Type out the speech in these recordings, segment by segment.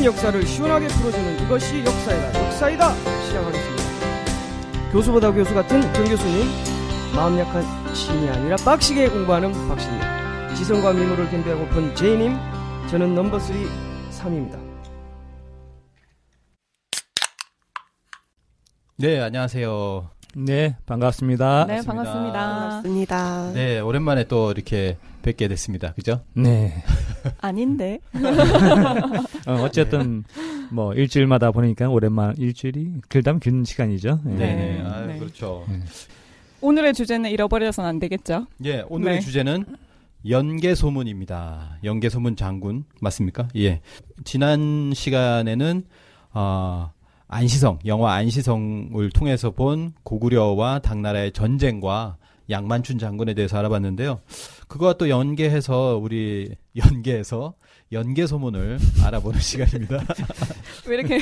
모든 역사를 시원하게 풀어주는 이것이 역사이다. 역사이다. 시작하겠습니다. 교수보다 교수 같은 정 교수님, 마음 약한 신이 아니라 빡시게 공부하는 박신님, 지성과 미모를 겸비하고픈 제이님, 저는 넘버 3 3입니다. 네, 안녕하세요. 네, 반갑습니다. 네, 반갑습니다. 반갑습니다. 네, 오랜만에 또 이렇게 뵙게 됐습니다. 그죠? 네. 아닌데. 어, 쨌든뭐 네. 일주일마다 보니까 오랜만 일주일이 길다면 긴 시간이죠. 예. 네. 네. 아, 네. 그렇죠. 네. 오늘의 주제는 잃어버려선 안 되겠죠? 예, 오늘의 네. 주제는 연개소문입니다. 연개소문 장군 맞습니까? 예. 지난 시간에는 어, 안시성 영화 안시성을 통해서 본 고구려와 당나라의 전쟁과 양만춘 장군에 대해서 알아봤는데요. 그거와 또 연계해서 우리 연계해서 연계 소문을 알아보는 시간입니다. 왜 이렇게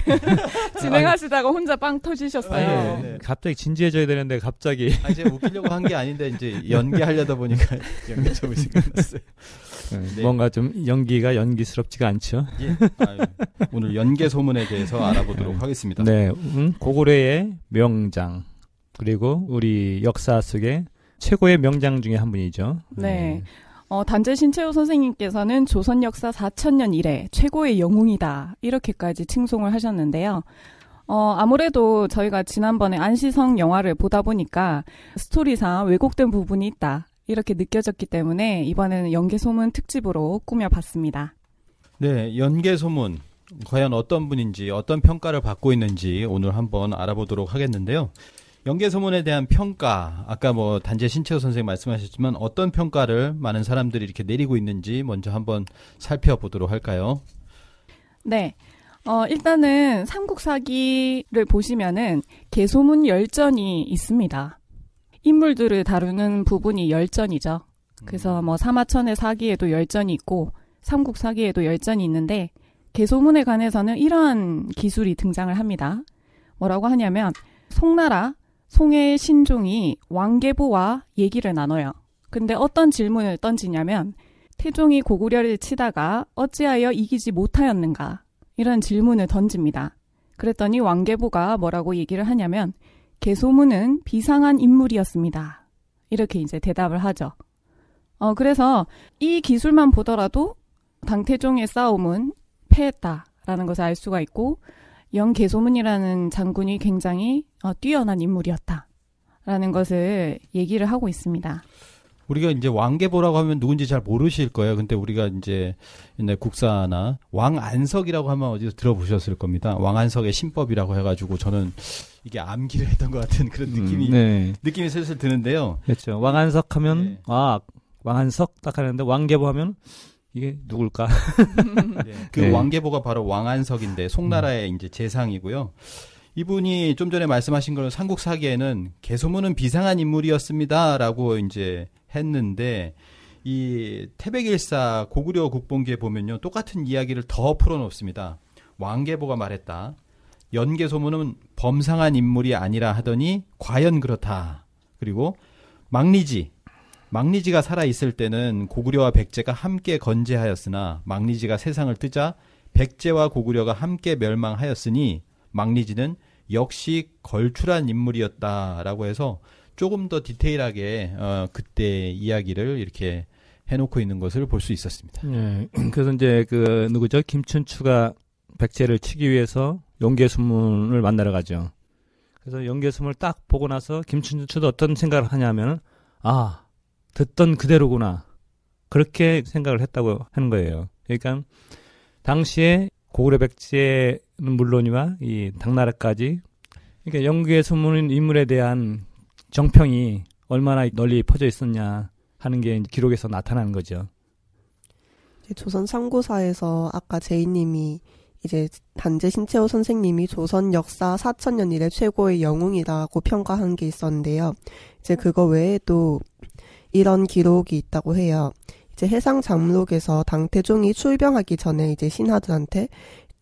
진행하시다가 혼자 빵 터지셨어요? 아, 예, 예. 갑자기 진지해져야 되는데 갑자기. 아, 제 웃기려고 한 게 아닌데 이제 연기하려다 보니까 연기 소문이 났어요 네, 네. 뭔가 좀 연기가 연기스럽지가 않죠. 예. 아유, 오늘 연계 소문에 대해서 알아보도록 하겠습니다. 네, 음, 고구려의 명장 그리고 우리 역사 속에 최고의 명장 중에 한 분이죠. 네. 네. 어, 단재 신채호 선생님께서는 조선 역사 4 0 0 0년 이래 최고의 영웅이다. 이렇게까지 칭송을 하셨는데요. 어, 아무래도 저희가 지난번에 안시성 영화를 보다 보니까 스토리상 왜곡된 부분이 있다. 이렇게 느껴졌기 때문에 이번에는 연개소문 특집으로 꾸며봤습니다. 네, 연개소문. 과연 어떤 분인지, 어떤 평가를 받고 있는지 오늘 한번 알아보도록 하겠는데요. 연개소문에 대한 평가, 아까 뭐 단재 신채호 선생님 말씀하셨지만 어떤 평가를 많은 사람들이 이렇게 내리고 있는지 먼저 한번 살펴보도록 할까요? 네. 어, 일단은 삼국사기를 보시면은 개소문 열전이 있습니다. 인물들을 다루는 부분이 열전이죠. 그래서 음. 뭐 사마천의 사기에도 열전이 있고 삼국사기에도 열전이 있는데 개소문에 관해서는 이러한 기술이 등장을 합니다. 뭐라고 하냐면 송나라 송해의 신종이 왕계부와 얘기를 나눠요. 근데 어떤 질문을 던지냐면 태종이 고구려를 치다가 어찌하여 이기지 못하였는가 이런 질문을 던집니다. 그랬더니 왕계부가 뭐라고 얘기를 하냐면 개소문은 비상한 인물이었습니다. 이렇게 이제 대답을 하죠. 어, 그래서 이 기술만 보더라도 당태종의 싸움은 패했다라는 것을 알 수가 있고 영개소문이라는 장군이 굉장히 어, 뛰어난 인물이었다라는 것을 얘기를 하고 있습니다. 우리가 이제 왕계보라고 하면 누군지 잘 모르실 거예요. 근데 우리가 이제 옛날 국사나 왕안석이라고 하면 어디서 들어보셨을 겁니다. 왕안석의 신법이라고 해가지고 저는 이게 암기를 했던 것 같은 그런 음, 느낌이 음, 네. 느낌이 슬슬 드는데요. 그렇죠. 왕안석 하면 네. 아 왕안석 딱 하는데 왕계보 하면 이게 누굴까? 네. 그 네. 왕계보가 바로 왕안석인데 송나라의 음. 이제 재상이고요. 이분이 좀 전에 말씀하신 걸는 삼국사기에는 개소문은 비상한 인물이었습니다라고 이제 했는데 이 태백일사 고구려 국본기에 보면요 똑같은 이야기를 더 풀어놓습니다. 왕계보가 말했다. 연개소문은 범상한 인물이 아니라 하더니 과연 그렇다. 그리고 망리지망리지가 살아 있을 때는 고구려와 백제가 함께 건재하였으나 망리지가 세상을 뜨자 백제와 고구려가 함께 멸망하였으니 망리지는 역시 걸출한 인물이었다라고 해서 조금 더 디테일하게 어, 그때 이야기를 이렇게 해놓고 있는 것을 볼 수 있었습니다. 네, 그래서 이제 그 누구죠 김춘추가 백제를 치기 위해서 용계수문을 만나러 가죠. 그래서 용계수문을 딱 보고 나서 김춘추도 어떤 생각을 하냐면 아 듣던 그대로구나 그렇게 생각을 했다고 하는 거예요. 그러니까 당시에 고구려 백제는 물론이와 이 당나라까지 그러니까 영국의 소문인 인물에 대한 정평이 얼마나 널리 퍼져 있었냐 하는 게 기록에서 나타나는 거죠. 조선 상고사에서 아까 제이님이 이제 단재 신채호 선생님이 조선 역사 4천년 이래 최고의 영웅이라고 평가한 게 있었는데요. 이제 그거 외에도 이런 기록이 있다고 해요. 이제 해상 장록에서 당태종이 출병하기 전에 이제 신하들한테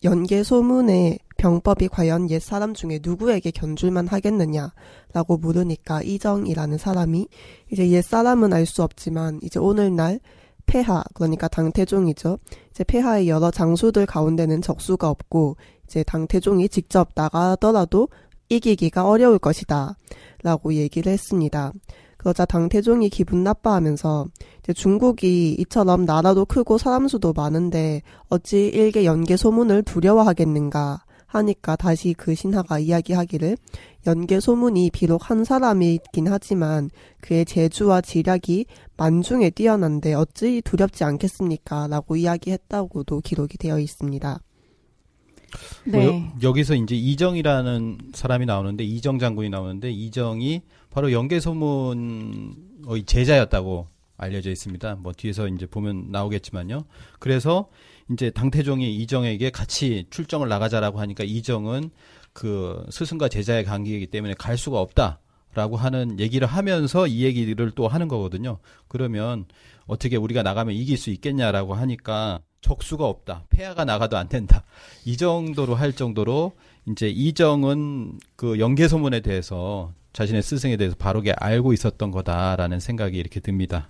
연계 소문에 병법이 과연 옛 사람 중에 누구에게 견줄만 하겠느냐라고 물으니까 이정이라는 사람이 이제 옛 사람은 알 수 없지만 이제 오늘날 폐하 그러니까 당태종이죠. 이제 폐하의 여러 장수들 가운데는 적수가 없고 이제 당태종이 직접 나가더라도 이기기가 어려울 것이다라고 얘기를 했습니다. 그러자 당태종이 기분 나빠하면서 중국이 이처럼 나라도 크고 사람 수도 많은데 어찌 일개 연계 소문을 두려워하겠는가 하니까 다시 그 신하가 이야기하기를 연계 소문이 비록 한 사람이 긴 하지만 그의 재주와 지략이 만중에 뛰어난데 어찌 두렵지 않겠습니까? 라고 이야기했다고도 기록이 되어 있습니다. 네. 뭐, 여, 기서 이제 이정이라는 사람이 나오는데 이정 장군이 나오는데 이정이 바로 연계 소문의 제자였다고 알려져 있습니다. 뭐 뒤에서 이제 보면 나오겠지만요. 그래서 이제 당태종이 이정에게 같이 출정을 나가자라고 하니까 이정은 그 스승과 제자의 관계이기 때문에 갈 수가 없다. 라고 하는 얘기를 하면서 이 얘기를 또 하는 거거든요. 그러면 어떻게 우리가 나가면 이길 수 있겠냐라고 하니까 적수가 없다. 폐하가 나가도 안 된다. 이 정도로 할 정도로 이제 이정은 그 연개소문에 대해서 자신의 스승에 대해서 바로게 알고 있었던 거다라는 생각이 이렇게 듭니다.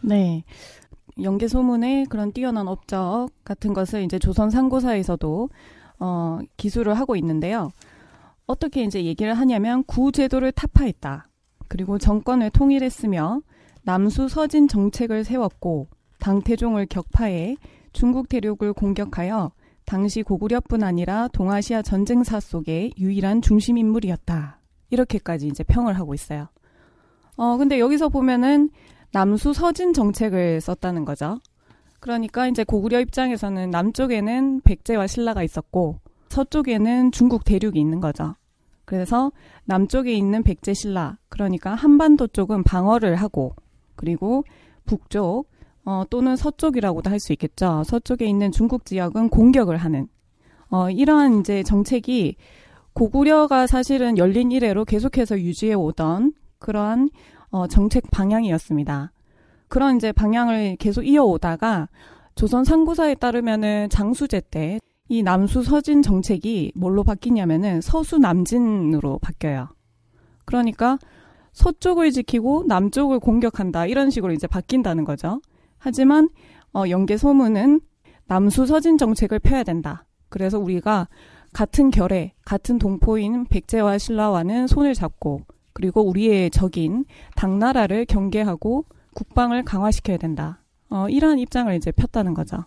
네. 연계 소문의 그런 뛰어난 업적 같은 것을 이제 조선 상고사에서도 어, 기술을 하고 있는데요. 어떻게 이제 얘기를 하냐면 구제도를 타파했다. 그리고 정권을 통일했으며 남수 서진 정책을 세웠고 당태종을 격파해 중국 대륙을 공격하여 당시 고구려뿐 아니라 동아시아 전쟁사 속의 유일한 중심 인물이었다. 이렇게까지 이제 평을 하고 있어요. 어, 근데 여기서 보면은 남수 서진 정책을 썼다는 거죠. 그러니까 이제 고구려 입장에서는 남쪽에는 백제와 신라가 있었고 서쪽에는 중국 대륙이 있는 거죠. 그래서 남쪽에 있는 백제 신라 그러니까 한반도 쪽은 방어를 하고 그리고 북쪽 어, 또는 서쪽이라고도 할 수 있겠죠. 서쪽에 있는 중국 지역은 공격을 하는 어, 이러한 이제 정책이 고구려가 사실은 열린 이래로 계속해서 유지해 오던 그러한 어, 정책 방향이었습니다. 그런 이제 방향을 계속 이어오다가 조선 상고사에 따르면은 장수제 때 이 남수 서진 정책이 뭘로 바뀌냐면은 서수 남진으로 바뀌어요. 그러니까 서쪽을 지키고 남쪽을 공격한다 이런 식으로 이제 바뀐다는 거죠. 하지만 어, 영계 소문은 남수 서진 정책을 펴야 된다. 그래서 우리가 같은 결에 같은 동포인 백제와 신라와는 손을 잡고 그리고 우리의 적인 당나라를 경계하고 국방을 강화시켜야 된다. 어, 이러한 입장을 이제 폈다는 거죠.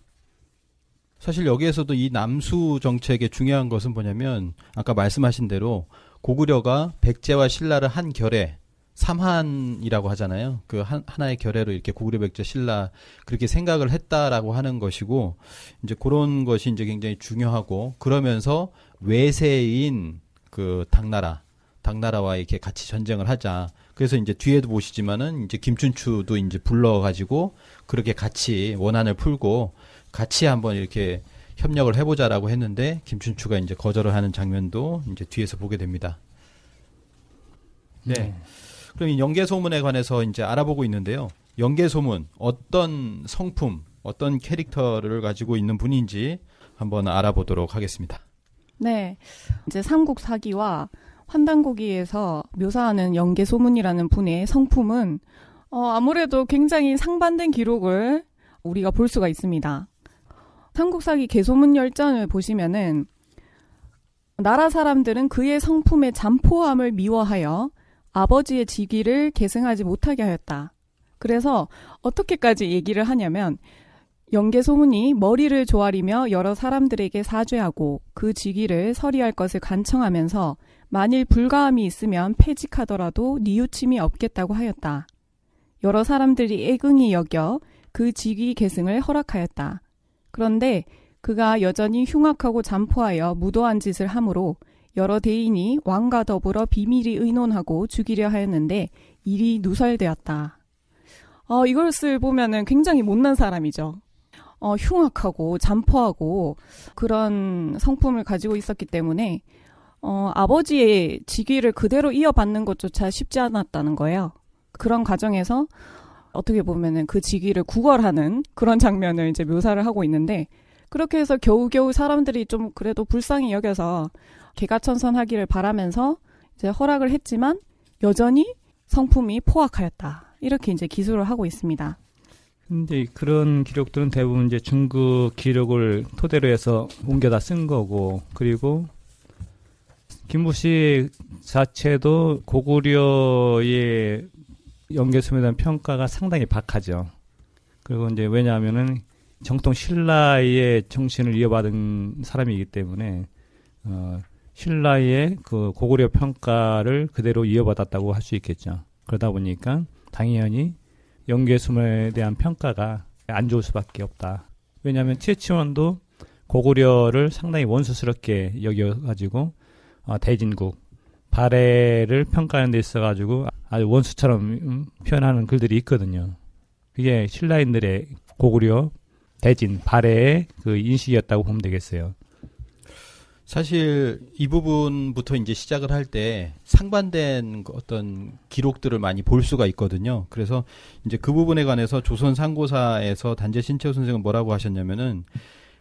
사실 여기에서도 이 남수 정책의 중요한 것은 뭐냐면 아까 말씀하신 대로 고구려가 백제와 신라를 한 결에 삼한이라고 하잖아요. 그 한, 하나의 결례로 이렇게 고구려 백제 신라 그렇게 생각을 했다라고 하는 것이고 이제 그런 것이 이제 굉장히 중요하고 그러면서 외세인 그 당나라 당나라와 이렇게 같이 전쟁을 하자. 그래서 이제 뒤에도 보시지만은 이제 김춘추도 이제 불러가지고 그렇게 같이 원한을 풀고 같이 한번 이렇게 협력을 해보자라고 했는데 김춘추가 이제 거절을 하는 장면도 이제 뒤에서 보게 됩니다. 네. 음. 그럼 이 연개소문에 관해서 이제 알아보고 있는데요. 연개소문 어떤 성품, 어떤 캐릭터를 가지고 있는 분인지 한번 알아보도록 하겠습니다. 네. 이제 삼국 사기와 환단고기에서 묘사하는 영계소문이라는 분의 성품은 어, 아무래도 굉장히 상반된 기록을 우리가 볼 수가 있습니다. 삼국사기 개소문 열전을 보시면은 나라 사람들은 그의 성품의 잠포함을 미워하여 아버지의 직위를 계승하지 못하게 하였다. 그래서 어떻게까지 얘기를 하냐면 영계소문이 머리를 조아리며 여러 사람들에게 사죄하고 그 직위를 서리할 것을 간청하면서 만일 불가함이 있으면 폐직하더라도 니우침이 없겠다고 하였다. 여러 사람들이 애긍이 여겨 그 직위 계승을 허락하였다. 그런데 그가 여전히 흉악하고 잠포하여 무도한 짓을 하므로 여러 대인이 왕과 더불어 비밀이 의논하고 죽이려 하였는데 일이 누설되었다. 어, 이것을 보면은 굉장히 못난 사람이죠. 어, 흉악하고 잠포하고 그런 성품을 가지고 있었기 때문에 어, 아버지의 직위를 그대로 이어받는 것조차 쉽지 않았다는 거예요. 그런 과정에서 어떻게 보면은 그 직위를 구걸하는 그런 장면을 이제 묘사를 하고 있는데 그렇게 해서 겨우겨우 사람들이 좀 그래도 불쌍히 여겨서 개가천선하기를 바라면서 이제 허락을 했지만 여전히 성품이 포악하였다. 이렇게 이제 기술을 하고 있습니다. 근데 그런 기록들은 대부분 이제 중국 기록을 토대로 해서 옮겨다 쓴 거고 그리고 김부식 자체도 고구려의 연개수에 대한 평가가 상당히 박하죠. 그리고 이제 왜냐하면은 정통 신라의 정신을 이어받은 사람이기 때문에 어, 신라의 그 고구려 평가를 그대로 이어받았다고 할 수 있겠죠. 그러다 보니까 당연히 연개수에 대한 평가가 안 좋을 수밖에 없다. 왜냐하면 최치원도 고구려를 상당히 원수스럽게 여겨가지고 어, 대진국 발해를 평가하는 데 있어가지고 아주 원수처럼 음, 표현하는 글들이 있거든요. 그게 신라인들의 고구려 대진 발해의 그 인식이었다고 보면 되겠어요. 사실 이 부분부터 이제 시작을 할 때 상반된 어떤 기록들을 많이 볼 수가 있거든요. 그래서 이제 그 부분에 관해서 조선 상고사에서 단재 신채호 선생은 뭐라고 하셨냐면은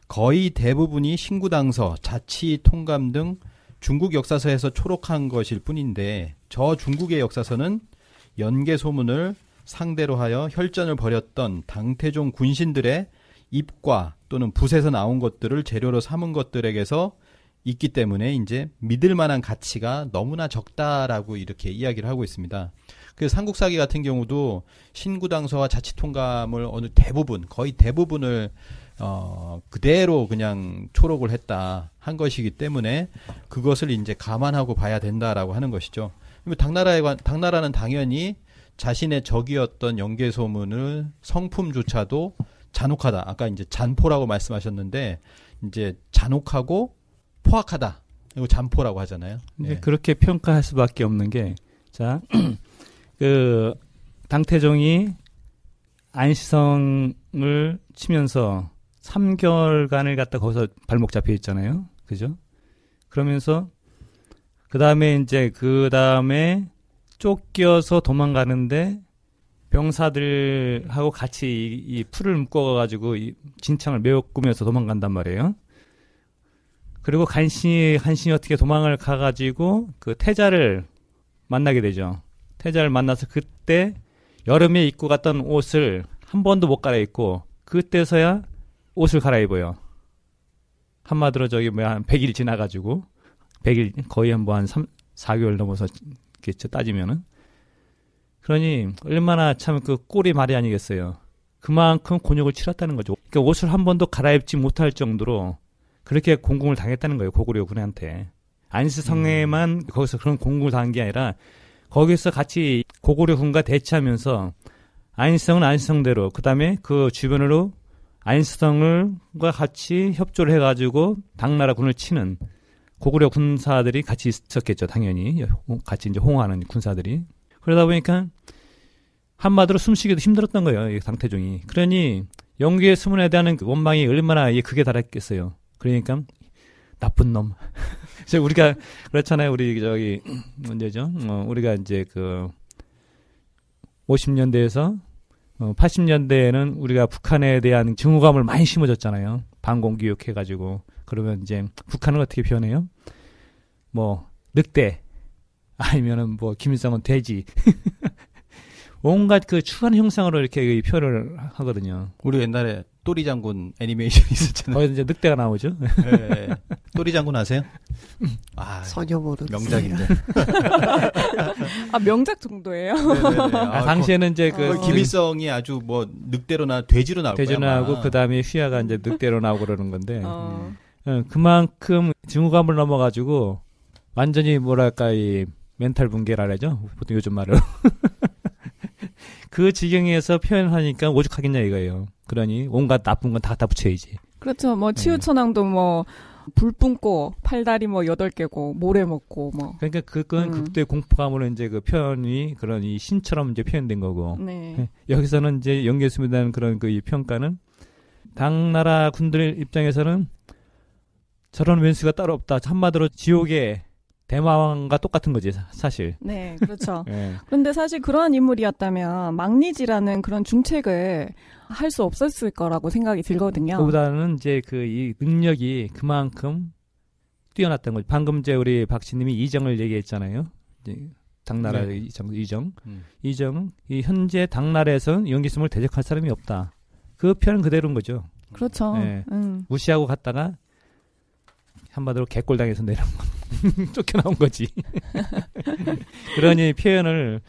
거의 대부분이 신구당서, 자치 통감 등 중국 역사서에서 초록한 것일 뿐인데 저 중국의 역사서는 연개 소문을 상대로 하여 혈전을 벌였던 당태종 군신들의 입과 또는 붓에서 나온 것들을 재료로 삼은 것들에게서 있기 때문에 이제 믿을 만한 가치가 너무나 적다라고 이렇게 이야기를 하고 있습니다. 그 삼국사기 같은 경우도 신구당서와 자치통감을 어느 대부분 거의 대부분을 어 그대로 그냥 초록을 했다 한 것이기 때문에 그것을 이제 감안하고 봐야 된다라고 하는 것이죠. 당나라에 관, 당나라는 당연히 자신의 적이었던 연계소문을 성품조차도 잔혹하다. 아까 이제 잔포라고 말씀하셨는데 이제 잔혹하고 포악하다. 이거 잔포라고 하잖아요. 근데 예. 그렇게 평가할 수밖에 없는 게 자, 그 당태종이 안시성을 치면서 3개월간을 갖다 거기서 발목 잡혀 있잖아요. 그죠? 그러면서 그 다음에 이제 그 다음에 쫓겨서 도망가는데 병사들하고 같이 이, 이 풀을 묶어가지고 이 진창을 메꾸면서 도망간단 말이에요. 그리고 간신히 간신히 어떻게 도망을 가가지고 그 태자를 만나게 되죠. 태자를 만나서 그때 여름에 입고 갔던 옷을 한 번도 못 갈아입고 그때서야 옷을 갈아입어요. 한마디로 저기 뭐야 한 100일 지나가지고 100일 거의 한 뭐한 뭐 4개월 넘어서 겠죠 따지면은 그러니 얼마나 참 그 꼴이 말이 아니겠어요. 그만큼 곤욕을 치렀다는 거죠. 그러니까 옷을 한 번도 갈아입지 못할 정도로 그렇게 공공을 당했다는 거예요. 고구려 군한테 안스 성에만 음. 거기서 그런 공공을 당한 게 아니라 거기서 같이 고구려 군과 대치하면서 안시성은 안시성대로 그다음에 그 주변으로 아인슈타인과 같이 협조를 해가지고 당나라 군을 치는 고구려 군사들이 같이 있었겠죠, 당연히. 같이 이제 호응하는 군사들이. 그러다 보니까 한마디로 숨쉬기도 힘들었던 거예요, 이 당태종이. 그러니 영국의 수문에 대한 그 원망이 얼마나 크게 달했겠어요. 그러니까 나쁜 놈. 이제 우리가 그렇잖아요, 우리 저기 문제죠. 어, 우리가 이제 그 50년대에서 80년대에는 어, 우리가 북한에 대한 증오감을 많이 심어줬잖아요. 반공교육해가지고. 그러면 이제 북한은 어떻게 표현해요? 뭐, 늑대. 아니면은 뭐, 김일성은 돼지. 온갖 그 추한 형상으로 이렇게 표현을 하거든요. 우리 옛날에 또리 장군 애니메이션 이 있었잖아요. 거기 이제 늑대가 나오죠. 네. 네, 네. 또리 장군 아세요? 아, 전혀 모르 명작인데. 아 명작 정도예요. 네, 아, 아, 당시에는 이제 그, 그, 그, 그 김일성이 아주 뭐 늑대로나 돼지로 나올 돼지로 나오고 그 다음에 휘하가 이제 늑대로 나오고 그러는 건데 어. 음. 그만큼 증오감을 넘어가지고 완전히 뭐랄까 이 멘탈 붕괴라 그죠 보통 요즘 말로. 그 지경에서 표현하니까 오죽하겠냐 이거예요. 그러니 온갖 나쁜 건 다 다 붙여야지. 그렇죠. 뭐 네. 치우천왕도 네. 뭐 뭐불 뿜고 팔다리 뭐 여덟 개고 모래 먹고 뭐. 그러니까 그건 음. 극도의 공포감으로 이제 그 표현이 그런 이 신처럼 이제 표현된 거고. 네. 네. 여기서는 이제 연계수미라는 그런 그 이 평가는 당 나라 군들 입장에서는 저런 왼수가 따로 없다. 한마디로 지옥에 대마왕과 똑같은 거지 사실. 네, 그렇죠. 네. 그런데 예. 사실 그러한 인물이었다면 망리지라는 그런 중책을 할 수 없었을 거라고 생각이 들거든요. 그보다는 이제 그 이 능력이 그만큼 뛰어났던 거죠. 방금 이제 우리 박씨님이 이정을 얘기했잖아요. 이제 당나라 네. 이정, 이정, 음. 이정이 현재 당나라에서는 연기숨을 대적할 사람이 없다. 그 표현 그대로인 거죠. 그렇죠. 네. 음. 무시하고 갔다가 한마디로 개꼴당해서 내려온 거. 쫓겨나온 거지. 그러니 표현을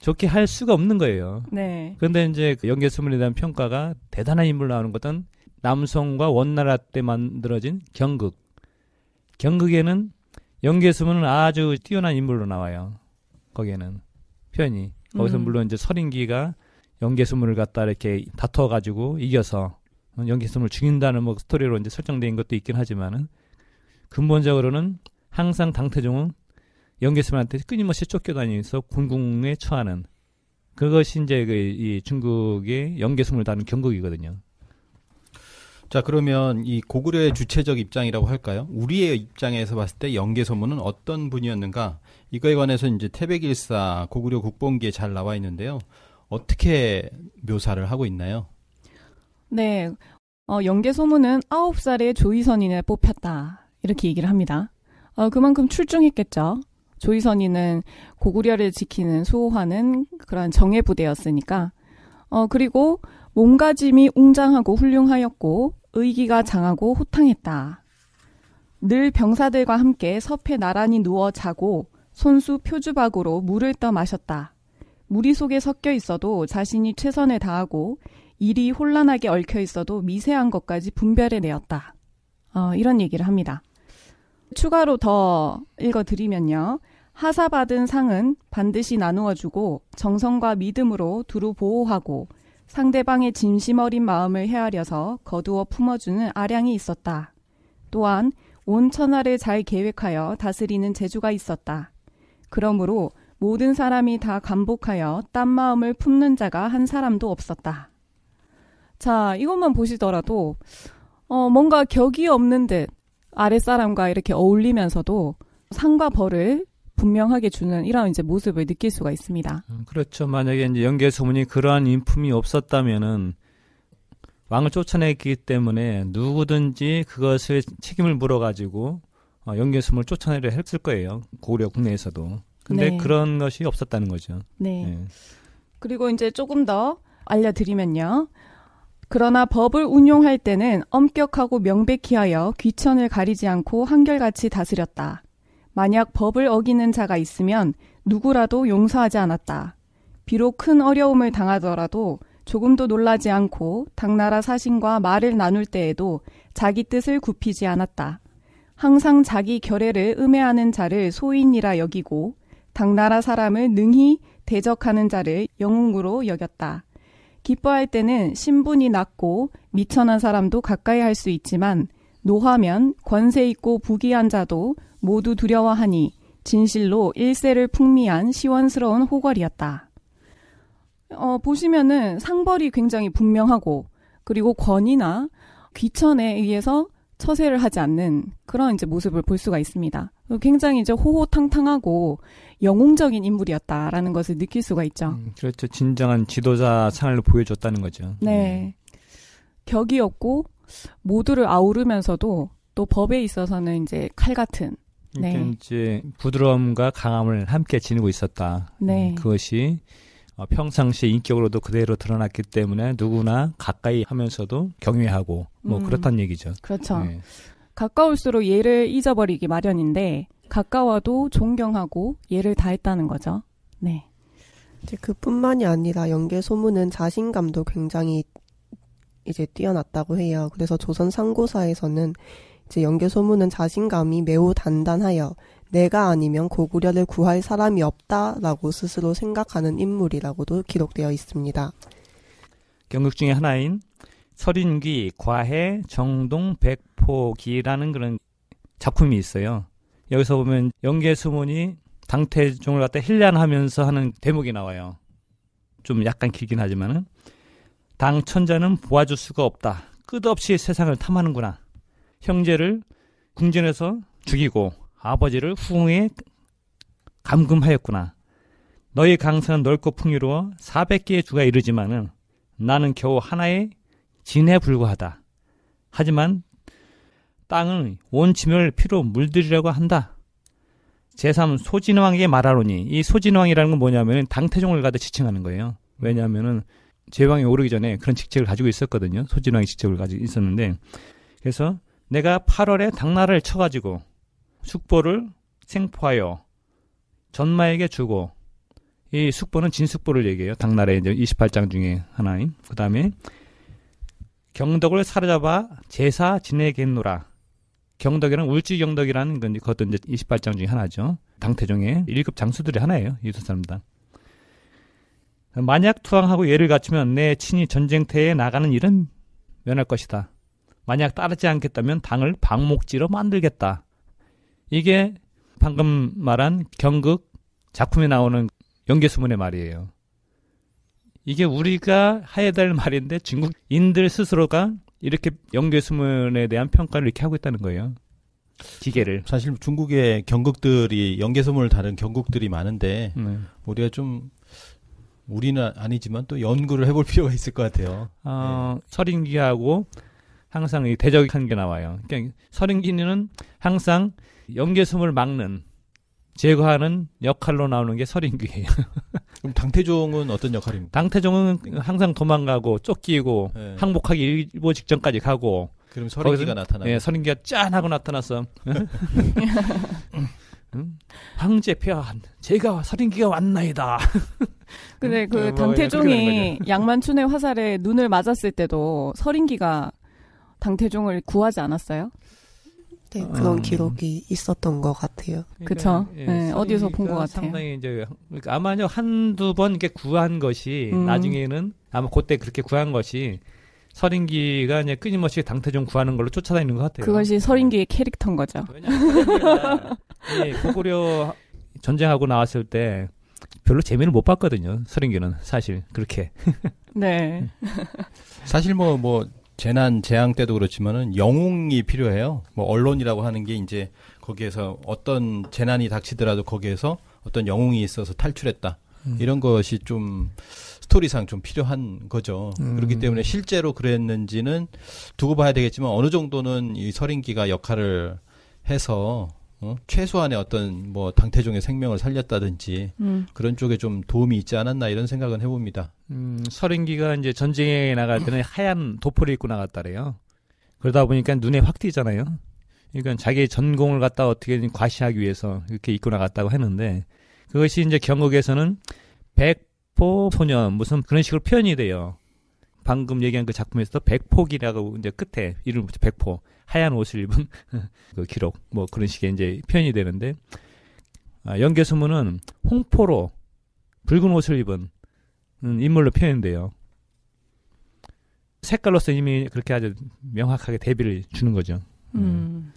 좋게 할 수가 없는 거예요. 네. 그런데 이제 그 연개수문에 대한 평가가 대단한 인물 로 나오는 것은 남성과 원나라 때 만들어진 경극. 경극에는 연개수문은 아주 뛰어난 인물로 나와요. 거기에는 표현이. 거기서 음. 물론 이제 서린기가 연개수문을 갖다 이렇게 다퉈가지고 이겨서 연개수문을 죽인다는 뭐 스토리로 이제 설정된 것도 있긴 하지만은 근본적으로는 항상 당태종은 연개스만한테 끊임없이 쫓겨다니면서 군궁에 처하는 그것이 이제 그이 중국의 연개숨을 다는 경극이거든요. 자 그러면 이 고구려의 주체적 입장이라고 할까요? 우리의 입장에서 봤을 때 연개소문은 어떤 분이었는가? 이거에 관해서 이제 태백일사 고구려 국본기에 잘 나와 있는데요. 어떻게 묘사를 하고 있나요? 네, 어, 연개소문은 아홉 살에 조이선인에 뽑혔다 이렇게 얘기를 합니다. 어, 그만큼 출중했겠죠. 조이선이는 고구려를 지키는 수호하는 그런 정예 부대였으니까. 어, 그리고 몸가짐이 웅장하고 훌륭하였고 의기가 장하고 호탕했다. 늘 병사들과 함께 섭에 나란히 누워 자고 손수 표주박으로 물을 떠 마셨다. 무리 속에 섞여 있어도 자신이 최선을 다하고 일이 혼란하게 얽혀 있어도 미세한 것까지 분별해 내었다. 어, 이런 얘기를 합니다. 추가로 더 읽어드리면요. 하사받은 상은 반드시 나누어주고 정성과 믿음으로 두루 보호하고 상대방의 진심 어린 마음을 헤아려서 거두어 품어주는 아량이 있었다. 또한 온 천하를 잘 계획하여 다스리는 재주가 있었다. 그러므로 모든 사람이 다 감복하여 딴 마음을 품는 자가 한 사람도 없었다. 자, 이것만 보시더라도 어, 뭔가 격이 없는 듯 아랫사람과 이렇게 어울리면서도 상과 벌을 분명하게 주는 이런 이제 모습을 느낄 수가 있습니다. 음, 그렇죠. 만약에 이제 연계 소문이 그러한 인품이 없었다면은 왕을 쫓아내기 때문에 누구든지 그것을 책임을 물어가지고 어, 연계문을 쫓아내려 했을 거예요. 고려 국내에서도. 근데 네. 그런 것이 없었다는 거죠. 네. 네. 그리고 이제 조금 더 알려드리면요. 그러나 법을 운용할 때는 엄격하고 명백히 하여 귀천을 가리지 않고 한결같이 다스렸다. 만약 법을 어기는 자가 있으면 누구라도 용서하지 않았다. 비록 큰 어려움을 당하더라도 조금도 놀라지 않고 당나라 사신과 말을 나눌 때에도 자기 뜻을 굽히지 않았다. 항상 자기 결애를 음해하는 자를 소인이라 여기고 당나라 사람을 능히 대적하는 자를 영웅으로 여겼다. 기뻐할 때는 신분이 낮고 미천한 사람도 가까이 할 수 있지만 노하면 권세 있고 부귀한 자도 모두 두려워하니 진실로 일세를 풍미한 시원스러운 호걸이었다. 어, 보시면은 상벌이 굉장히 분명하고 그리고 권위나 귀천에 의해서 처세를 하지 않는 그런 이제 모습을 볼 수가 있습니다. 굉장히 이제 호호탕탕하고 영웅적인 인물이었다라는 것을 느낄 수가 있죠. 음, 그렇죠. 진정한 지도자 상을 보여줬다는 거죠. 네. 네. 격이 없고 모두를 아우르면서도 또 법에 있어서는 이제 칼 같은 네. 이제 부드러움과 강함을 함께 지니고 있었다. 음, 네. 음, 그것이 어, 평상시 인격으로도 그대로 드러났기 때문에 누구나 가까이 하면서도 경외하고 뭐 음, 그렇단 얘기죠. 그렇죠. 네. 가까울수록 얘를 잊어버리기 마련인데 가까워도 존경하고 얘를 다했다는 거죠. 네. 이제 그뿐만이 아니라 연계 소문은 자신감도 굉장히 이제 뛰어났다고 해요. 그래서 조선 상고사에서는 이제 연계 소문은 자신감이 매우 단단하여 내가 아니면 고구려를 구할 사람이 없다라고 스스로 생각하는 인물이라고도 기록되어 있습니다. 경극 중의 하나인 설인귀, 과해, 정동, 백포기라는 그런 작품이 있어요. 여기서 보면 영계수문이 당태종을 갖다 힐련하면서 하는 대목이 나와요. 좀 약간 길긴 하지만은 당 천자는 보아줄 수가 없다. 끝없이 세상을 탐하는구나. 형제를 궁전에서 죽이고 아버지를 후궁에 감금하였구나. 너희 강산은 넓고 풍요로워 400개의 주가 이르지만은 나는 겨우 하나의 진에 불과하다. 하지만 땅은 원침을 피로 물들이려고 한다. 제삼 소진왕에게 말하노니 이 소진왕이라는 건 뭐냐면 당태종을 가다 지칭하는 거예요. 왜냐하면은 제왕에 오르기 전에 그런 직책을 가지고 있었거든요. 소진왕의 직책을 가지고 있었는데 그래서 내가 8월에 당나라를 쳐가지고 숙보를 생포하여 전마에게 주고 이 숙보는 진숙보를 얘기해요. 당나라의 이제 28장 중에 하나인. 그 다음에 경덕을 사로잡아 제사 지내겠노라. 경덕이란 울지경덕이라는 건 그 그것도 이제 28장 중에 하나죠. 당태종의 1급 장수들의 하나예요. 이두사람당. 만약 투항하고 예를 갖추면 내 친히 전쟁터에 나가는 일은 면할 것이다. 만약 따르지 않겠다면 당을 방목지로 만들겠다. 이게 방금 말한 경극 작품에 나오는 연개수문의 말이에요. 이게 우리가 해야될 말인데 중국인들 스스로가 이렇게 연개수문에 대한 평가를 이렇게 하고 있다는 거예요. 기계를. 사실 중국의 경극들이 연개소문을 다룬 경극들이 많은데 네. 우리가 좀 우리는 아니지만 또 연구를 해볼 필요가 있을 것 같아요. 어, 네. 서린기하고 항상 대적한 게 나와요. 그러니까 서린기는 항상 연개소문을 막는 제거하는 역할로 나오는 게설인귀예요 그럼 당태종은 어떤 역할입니까? 당태종은 항상 도망가고 쫓기고 네. 항복하기 일보 직전까지 가고. 그럼 서린귀가 나타나. 네, 예, 서린귀가 짠 하고 나타났어. 음? 황제 폐하한 제가 설인기가 왔나이다. 근데 그 어, 뭐 당태종이 양만춘의 화살에 눈을 맞았을 때도 설인기가 당태종을 구하지 않았어요? 네, 아. 그런 음. 기록이 있었던 것 같아요. 그렇러니까 예, 네, 어디서 본것 그러니까 같아요. 상당히 이제 그러니까 아마요 한두 번 이렇게 구한 것이 음. 나중에는 아마 그때 그렇게 구한 것이 서린기가 이제 끊임없이 당태종 구하는 걸로 쫓아다니는 것 같아요. 그것이 서린기의 캐릭터인 거죠. 예, 고구려 전쟁하고 나왔을 때 별로 재미를 못 봤거든요. 서린기는 사실 그렇게. 네. 예. 사실 뭐뭐 뭐 재난 재앙 때도 그렇지만은 영웅이 필요해요. 뭐 언론이라고 하는 게 이제 거기에서 어떤 재난이 닥치더라도 거기에서 어떤 영웅이 있어서 탈출했다. 음. 이런 것이 좀 스토리상 좀 필요한 거죠. 음. 그렇기 때문에 실제로 그랬는지는 두고 봐야 되겠지만 어느 정도는 이 서린기가 역할을 해서 어? 최소한의 어떤 뭐 당태종의 생명을 살렸다든지 음. 그런 쪽에 좀 도움이 있지 않았나 이런 생각은 해봅니다. 음, 서린기가 이제 전쟁에 나갈 때는 하얀 도포를 입고 나갔다래요. 그러다 보니까 눈에 확 띄잖아요. 그러니까 자기의 전공을 갖다 어떻게든 과시하기 위해서 이렇게 입고 나갔다고 했는데 그것이 이제 경극에서는 백포 소년 무슨 그런 식으로 표현이 돼요. 방금 얘기한 그 작품에서도 백포기라고 이제 끝에 이름 붙여 백포. 하얀 옷을 입은 그 기록 뭐 그런 식의 이제 표현이 되는데 아, 연개소문은 홍포로 붉은 옷을 입은 음, 인물로 표현돼요. 색깔로서 이미 그렇게 아주 명확하게 대비를 주는 거죠. 음. 음.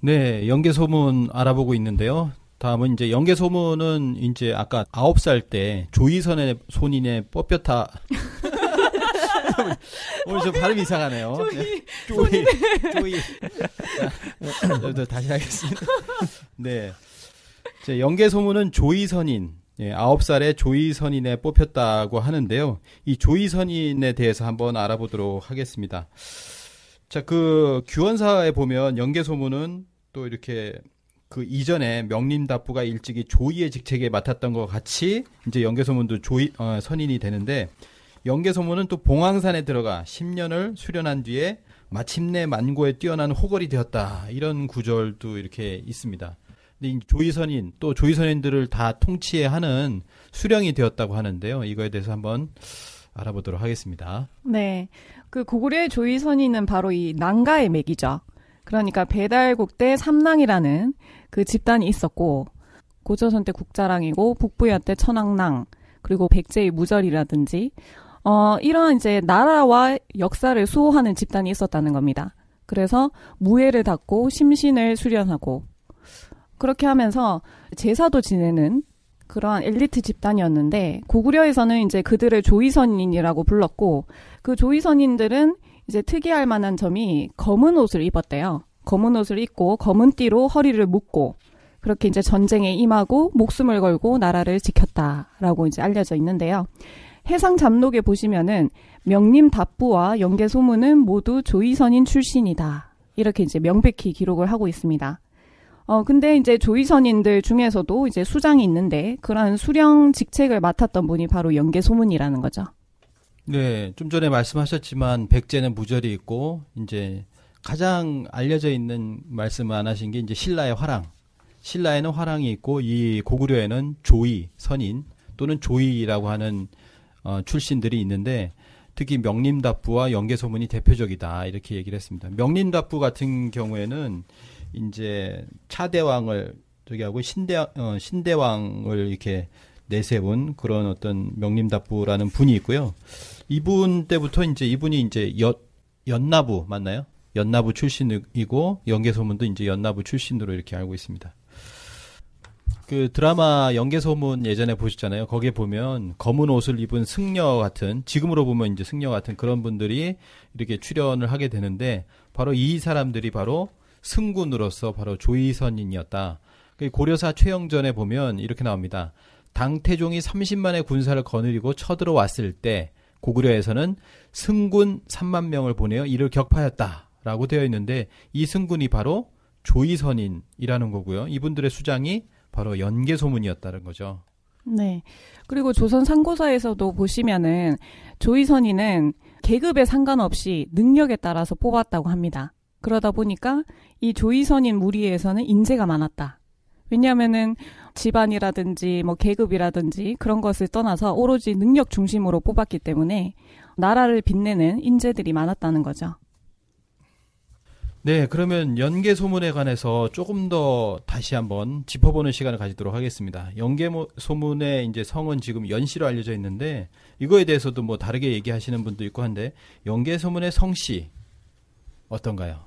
네, 연개소문 알아보고 있는데요. 다음은 이제 연개소문은 이제 아까 아홉 살 때 조이선의 손인의 뻣뻣하 오늘 좀 발음 이상하네요. 네. 조이. 조이. 조이. 자, 네, 네, 다시 하겠습니다. 네. 제 연계 소문은 조이선인. 예, 9살에 조이선인에 뽑혔다고 하는데요. 이 조이선인에 대해서 한번 알아보도록 하겠습니다. 자, 그 규원사에 보면 연계 소문은 또 이렇게 그 이전에 명림답부가 일찍이 조이의 직책에 맡았던 것 같이 이제 연계소문도 조이 어, 선인이 되는데 영계 소문은또 봉황산에 들어가 10년을 수련한 뒤에 마침내 만고에 뛰어난 호걸이 되었다. 이런 구절도 이렇게 있습니다. 근데 조이선인 또 조이선인들을 다 통치해 하는 수령이 되었다고 하는데요. 이거에 대해서 한번 알아보도록 하겠습니다. 네. 그 고구려의 조이선인은 바로 이 난가의 맥이죠. 그러니까 배달국대 삼랑이라는그 집단이 있었고 고조선 때 국자랑이고 북부야 때 천왕랑 그리고 백제의 무절이라든지 어, 이런 이제 나라와 역사를 수호하는 집단이 있었다는 겁니다. 그래서 무예를 닫고 심신을 수련하고 그렇게 하면서 제사도 지내는 그러한 엘리트 집단이었는데 고구려에서는 이제 그들을 조이선인이라고 불렀고 그 조이선인들은 이제 특이할 만한 점이 검은 옷을 입었대요. 검은 옷을 입고 검은 띠로 허리를 묶고 그렇게 이제 전쟁에 임하고 목숨을 걸고 나라를 지켰다라고 이제 알려져 있는데요. 해상 잡록에 보시면은 명림 답부와 영계 소문은 모두 조의선인 출신이다. 이렇게 이제 명백히 기록을 하고 있습니다. 어, 근데 이제 조의선인들 중에서도 이제 수장이 있는데 그러한 수령 직책을 맡았던 분이 바로 영계 소문이라는 거죠. 네, 좀 전에 말씀하셨지만 백제는 무절이 있고 이제 가장 알려져 있는 말씀을 안 하신 게 이제 신라의 화랑. 신라에는 화랑이 있고 이 고구려에는 조이, 선인 또는 조이라고 하는 어, 출신들이 있는데 특히 명림답부와 연계소문이 대표적이다 이렇게 얘기를 했습니다. 명림답부 같은 경우에는 이제 차대왕을 저기 하고 신대 어, 신대왕을 이렇게 내세운 그런 어떤 명림답부라는 분이 있고요. 이분 때부터 이제 이분이 이제 연 연나부 맞나요? 연나부 출신이고 연계소문도 이제 연나부 출신으로 이렇게 알고 있습니다. 그 드라마 연개소문 예전에 보셨잖아요. 거기에 보면 검은 옷을 입은 승려 같은 지금으로 보면 이제 승려 같은 그런 분들이 이렇게 출연을 하게 되는데 바로 이 사람들이 바로 승군으로서 바로 조이선인이었다. 그 고려사 최영전에 보면 이렇게 나옵니다. 당태종이 30만의 군사를 거느리고 쳐들어왔을 때 고구려에서는 승군 3만 명을 보내어 이를 격파했다라고 되어 있는데 이 승군이 바로 조이선인이라는 거고요. 이분들의 수장이 바로 연계 소문이었다는 거죠. 네. 그리고 조선 상고사에서도 보시면은 조이선이는 계급에 상관없이 능력에 따라서 뽑았다고 합니다. 그러다 보니까 이 조이선인 무리에서는 인재가 많았다. 왜냐하면은 집안이라든지 뭐 계급이라든지 그런 것을 떠나서 오로지 능력 중심으로 뽑았기 때문에 나라를 빛내는 인재들이 많았다는 거죠. 네, 그러면 연계 소문에 관해서 조금 더 다시 한번 짚어보는 시간을 가지도록 하겠습니다. 연계 소문의 이제 성은 지금 연씨로 알려져 있는데 이거에 대해서도 뭐 다르게 얘기하시는 분도 있고 한데 연계 소문의 성씨 어떤가요?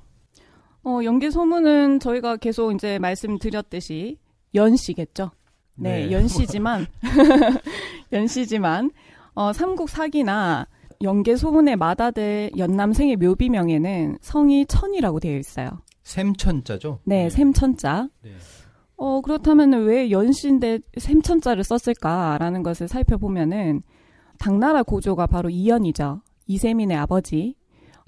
어, 연계 소문은 저희가 계속 이제 말씀드렸듯이 연씨겠죠. 네, 네. 연씨지만 연씨지만 어, 삼국 사기나 연계 소문에 마다들 연남생의 묘비명에는 성이 천이라고 되어 있어요. 샘천자죠? 네, 네. 샘천자. 네. 어, 그렇다면 왜연신대 샘천자를 썼을까라는 것을 살펴보면은 당나라 고조가 바로 이연이죠. 이세민의 아버지.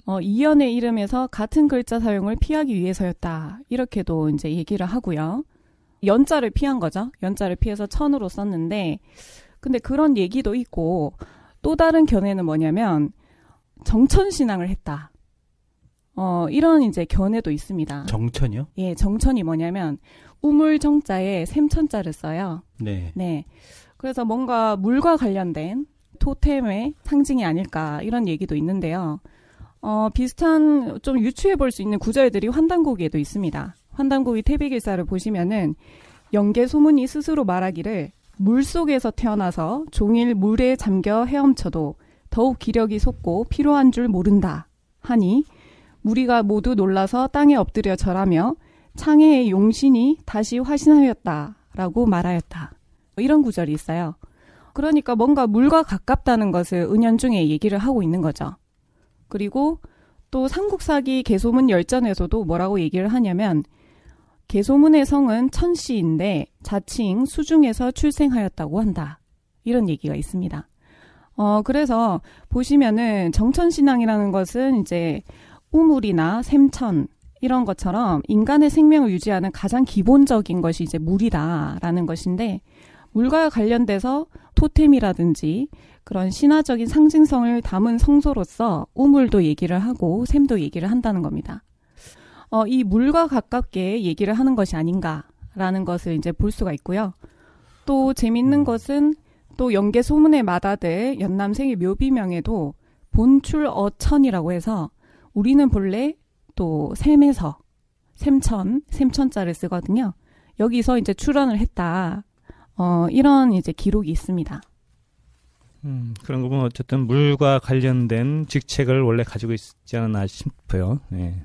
어, 이연의 이름에서 같은 글자 사용을 피하기 위해서였다. 이렇게도 이제 얘기를 하고요. 연자를 피한 거죠. 연자를 피해서 천으로 썼는데, 근데 그런 얘기도 있고, 또 다른 견해는 뭐냐면 정천신앙을 했다. 어, 이런 이제 견해도 있습니다. 정천이요? 예, 정천이 뭐냐면 우물 정자에 샘천자를 써요. 네. 네. 그래서 뭔가 물과 관련된 토템의 상징이 아닐까 이런 얘기도 있는데요. 어, 비슷한 좀 유추해 볼 수 있는 구절들이 환단고기에도 있습니다. 환단고기 태비기사를 보시면은 영계 소문이 스스로 말하기를 물 속에서 태어나서 종일 물에 잠겨 헤엄쳐도 더욱 기력이 솟고 필요한 줄 모른다 하니 무리가 모두 놀라서 땅에 엎드려 절하며 창해의 용신이 다시 화신하였다라고 말하였다. 이런 구절이 있어요. 그러니까 뭔가 물과 가깝다는 것을 은연중에 얘기를 하고 있는 거죠. 그리고 또 삼국사기 개소문 열전에서도 뭐라고 얘기를 하냐면 개소문의 성은 천씨인데 자칭 수중에서 출생하였다고 한다. 이런 얘기가 있습니다. 어, 그래서 보시면은 정천신앙이라는 것은 이제 우물이나 샘천 이런 것처럼 인간의 생명을 유지하는 가장 기본적인 것이 이제 물이다라는 것인데 물과 관련돼서 토템이라든지 그런 신화적인 상징성을 담은 성소로서 우물도 얘기를 하고 샘도 얘기를 한다는 겁니다. 어, 이 물과 가깝게 얘기를 하는 것이 아닌가라는 것을 이제 볼 수가 있고요. 또 재밌는 음. 것은 또 연계 소문에 마다들 연남생의 묘비명에도 본출어천이라고 해서 우리는 본래 또 샘에서 샘천 샘천자를 쓰거든요. 여기서 이제 출연을 했다. 어, 이런 이제 기록이 있습니다. 음, 그런 거 보면 어쨌든 물과 관련된 직책을 원래 가지고 있지 않았나 싶어요. 네.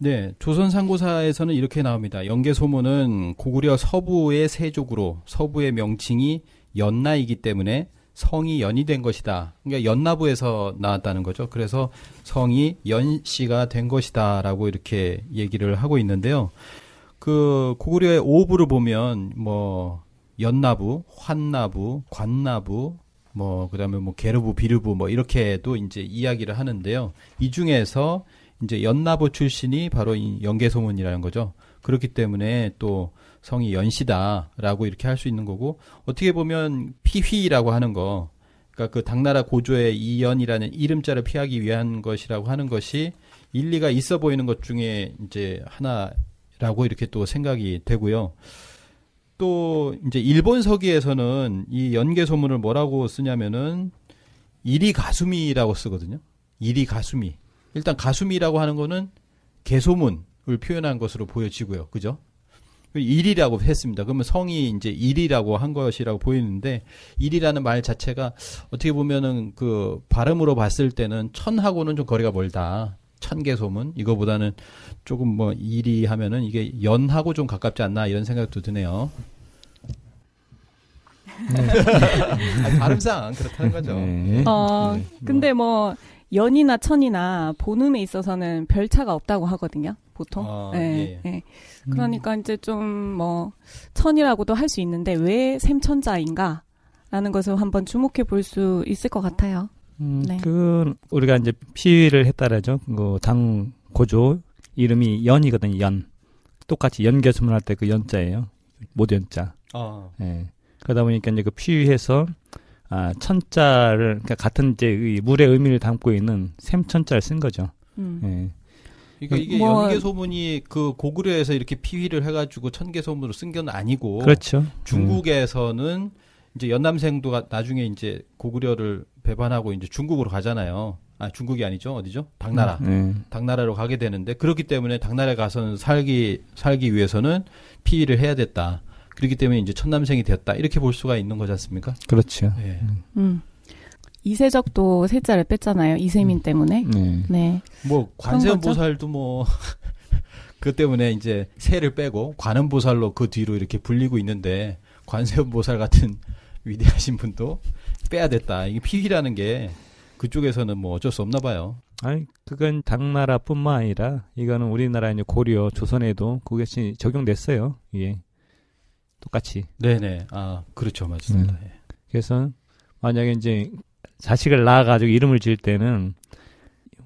네, 조선 상고사에서는 이렇게 나옵니다. 연계 소문은 고구려 서부의 세족으로 서부의 명칭이 연나이기 때문에 성이 연이 된 것이다. 그러니까 연나부에서 나왔다는 거죠. 그래서 성이 연씨가 된 것이다라고 이렇게 얘기를 하고 있는데요. 그 고구려의 오부를 보면 뭐 연나부, 환나부, 관나부, 뭐 그다음에 뭐 게르부, 비르부 뭐 이렇게도 이제 이야기를 하는데요. 이 중에서 이제 연나보 출신이 바로 이 연개소문이라는 거죠. 그렇기 때문에 또 성이 연시다라고 이렇게 할 수 있는 거고 어떻게 보면 피휘라고 하는 거 그러니까 그 당나라 고조의 이연이라는 이름자를 피하기 위한 것이라고 하는 것이 일리가 있어 보이는 것 중에 이제 하나라고 이렇게 또 생각이 되고요. 또 이제 일본 서기에서는 이 연계 소문을 뭐라고 쓰냐면은 이리 가수미라고 쓰거든요. 이리 가수미. 일단 가수미라고 하는 거는 개소문을 표현한 것으로 보여지고요. 그죠? 일이라고 했습니다. 그러면 성이 이제 일이라고 한 것이라고 보이는데 일이라는 말 자체가 어떻게 보면은 그 발음으로 봤을 때는 천하고는 좀 거리가 멀다. 천개 소문 이거보다는 조금 뭐 일이 하면은 이게 연하고 좀 가깝지 않나 이런 생각도 드네요. 네. 아니, 발음상 그렇다는 거죠. 네. 어, 네. 근데 뭐 연이나 천이나 본음에 있어서는 별 차가 없다고 하거든요. 보통. 아, 예, 예. 예. 음. 그러니까 음. 이제 좀 뭐 천이라고도 할 수 있는데 왜 샘천자인가라는 것을 한번 주목해 볼 수 있을 것 같아요. 음, 네. 그 우리가 이제 피위를 했다라죠. 그 당 고조 이름이 연이거든요. 연. 똑같이 연결수문 할 때 그 연자예요. 모 연자. 아. 예. 그러다 보니까 이제 그 피위해서 아, 천자를 그러니까 같은 이제 이 물의 의미를 담고 있는 샘천자를 쓴 거죠. 음. 예. 그러니까 이게 뭐, 연계 소문이 그 고구려에서 이렇게 피휘를 해가지고 천계 소문으로 쓴 건 아니고 그렇죠. 음. 중국에서는 음. 이제 연남생도가 나중에 이제 고구려를 배반하고 이제 중국으로 가잖아요. 아 중국이 아니죠 어디죠? 당나라. 음. 네. 당나라로 가게 되는데 그렇기 때문에 당나라에 가서는 살기 살기 위해서는 피의를 해야 됐다. 그렇기 때문에 이제 천남생이 됐다 이렇게 볼 수가 있는 거지 않습니까? 그렇죠. 예. 음. 음. 이세적도 세자를 뺐잖아요. 이세민 음. 때문에. 네. 네. 뭐 관세음보살도 뭐. 그 때문에 이제 세를 빼고 관음보살로 그 뒤로 이렇게 불리고 있는데 관세음보살 같은 위대하신 분도 빼야 됐다. 이게 피기라는 게 그쪽에서는 뭐 어쩔 수 없나 봐요. 아니 그건 당나라뿐만 아니라 이거는 우리나라 이제 고려 조선에도 그것이 적용됐어요. 이게 똑같이. 네네. 아 그렇죠, 맞습니다. 음. 예. 그래서 만약에 이제 자식을 낳아가지고 이름을 지을 때는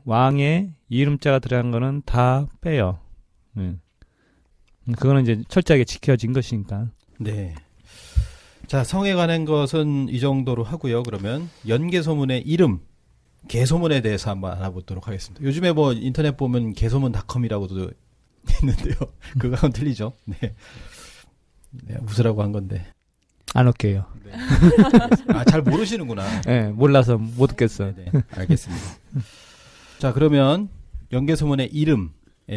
왕의 이름자가 들어간 거는 다 빼요. 음. 그거는 이제 철저하게 지켜진 것이니까. 네. 자 성에 관한 것은 이 정도로 하고요. 그러면 연개소문의 이름 개소문에 대해서 한번 알아보도록 하겠습니다. 요즘에 뭐 인터넷 보면 개소문닷컴이라고도 있는데요. 그거하고 틀리죠. 네. 네, 웃으라고 한 건데. 안 웃겨요. 네. 아, 잘 모르시는구나. 네, 몰라서 못 웃겠어. 네, 네, 알겠습니다. 자, 그러면 연개소문의 이름에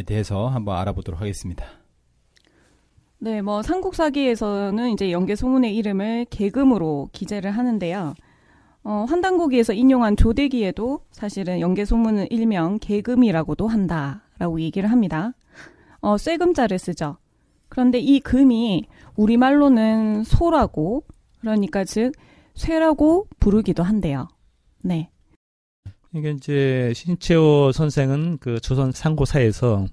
대해서 한번 알아보도록 하겠습니다. 네, 뭐 삼국사기에서는 이제 연개소문의 이름을 계금으로 기재를 하는데요. 어, 환단고기에서 인용한 조대기에도 사실은 연개소문은 일명 계금이라고도 한다라고 얘기를 합니다. 어, 쇠금자를 쓰죠. 그런데 이 금이 우리말로는 소라고, 그러니까 즉, 쇠라고 부르기도 한대요. 네. 이게 이제 신채호 선생은 그 조선 상고사에서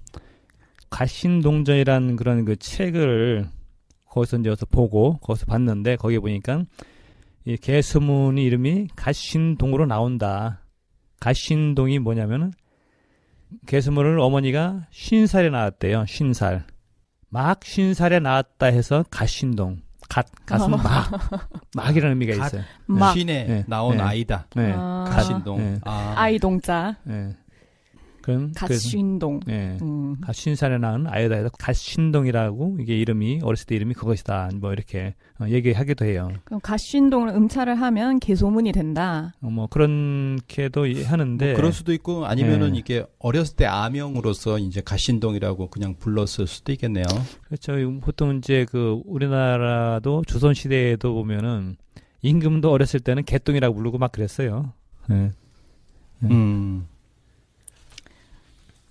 가신동전이라는 그런 그 책을 거기서 이제 어서 보고 거기서 봤는데 거기에 보니까 이 개수문 이름이 가신동으로 나온다. 가신동이 뭐냐면은 개수문을 어머니가 신살에 나왔대요 신살. 막 신살에 나왔다 해서 갓신동. 갓, 갓은 어. 막. 막이라는 의미가 갓, 있어요. 막. 신에 네. 나온 네. 아이다. 네. 아. 갓신동. 네. 아. 이동자 네. 그건 갓신동. 그, 그 예. 음. 갓신산에 낳은 아이다에서 갓신동이라고 이게 이름이 어렸을 때 이름이 그것이다. 뭐 이렇게 어, 얘기하기도 해요. 그럼 갓신동을 음차를 하면 개소문이 된다. 어, 뭐 그렇게도 하는데 뭐 그럴 수도 있고 아니면은 예. 이게 어렸을 때 아명으로서 이제 갓신동이라고 그냥 불렀을 수도 있겠네요. 그렇죠. 보통 이제 그 우리나라도 조선 시대에도 보면은 임금도 어렸을 때는 개똥이라고 부르고 막 그랬어요. 예. 예. 음.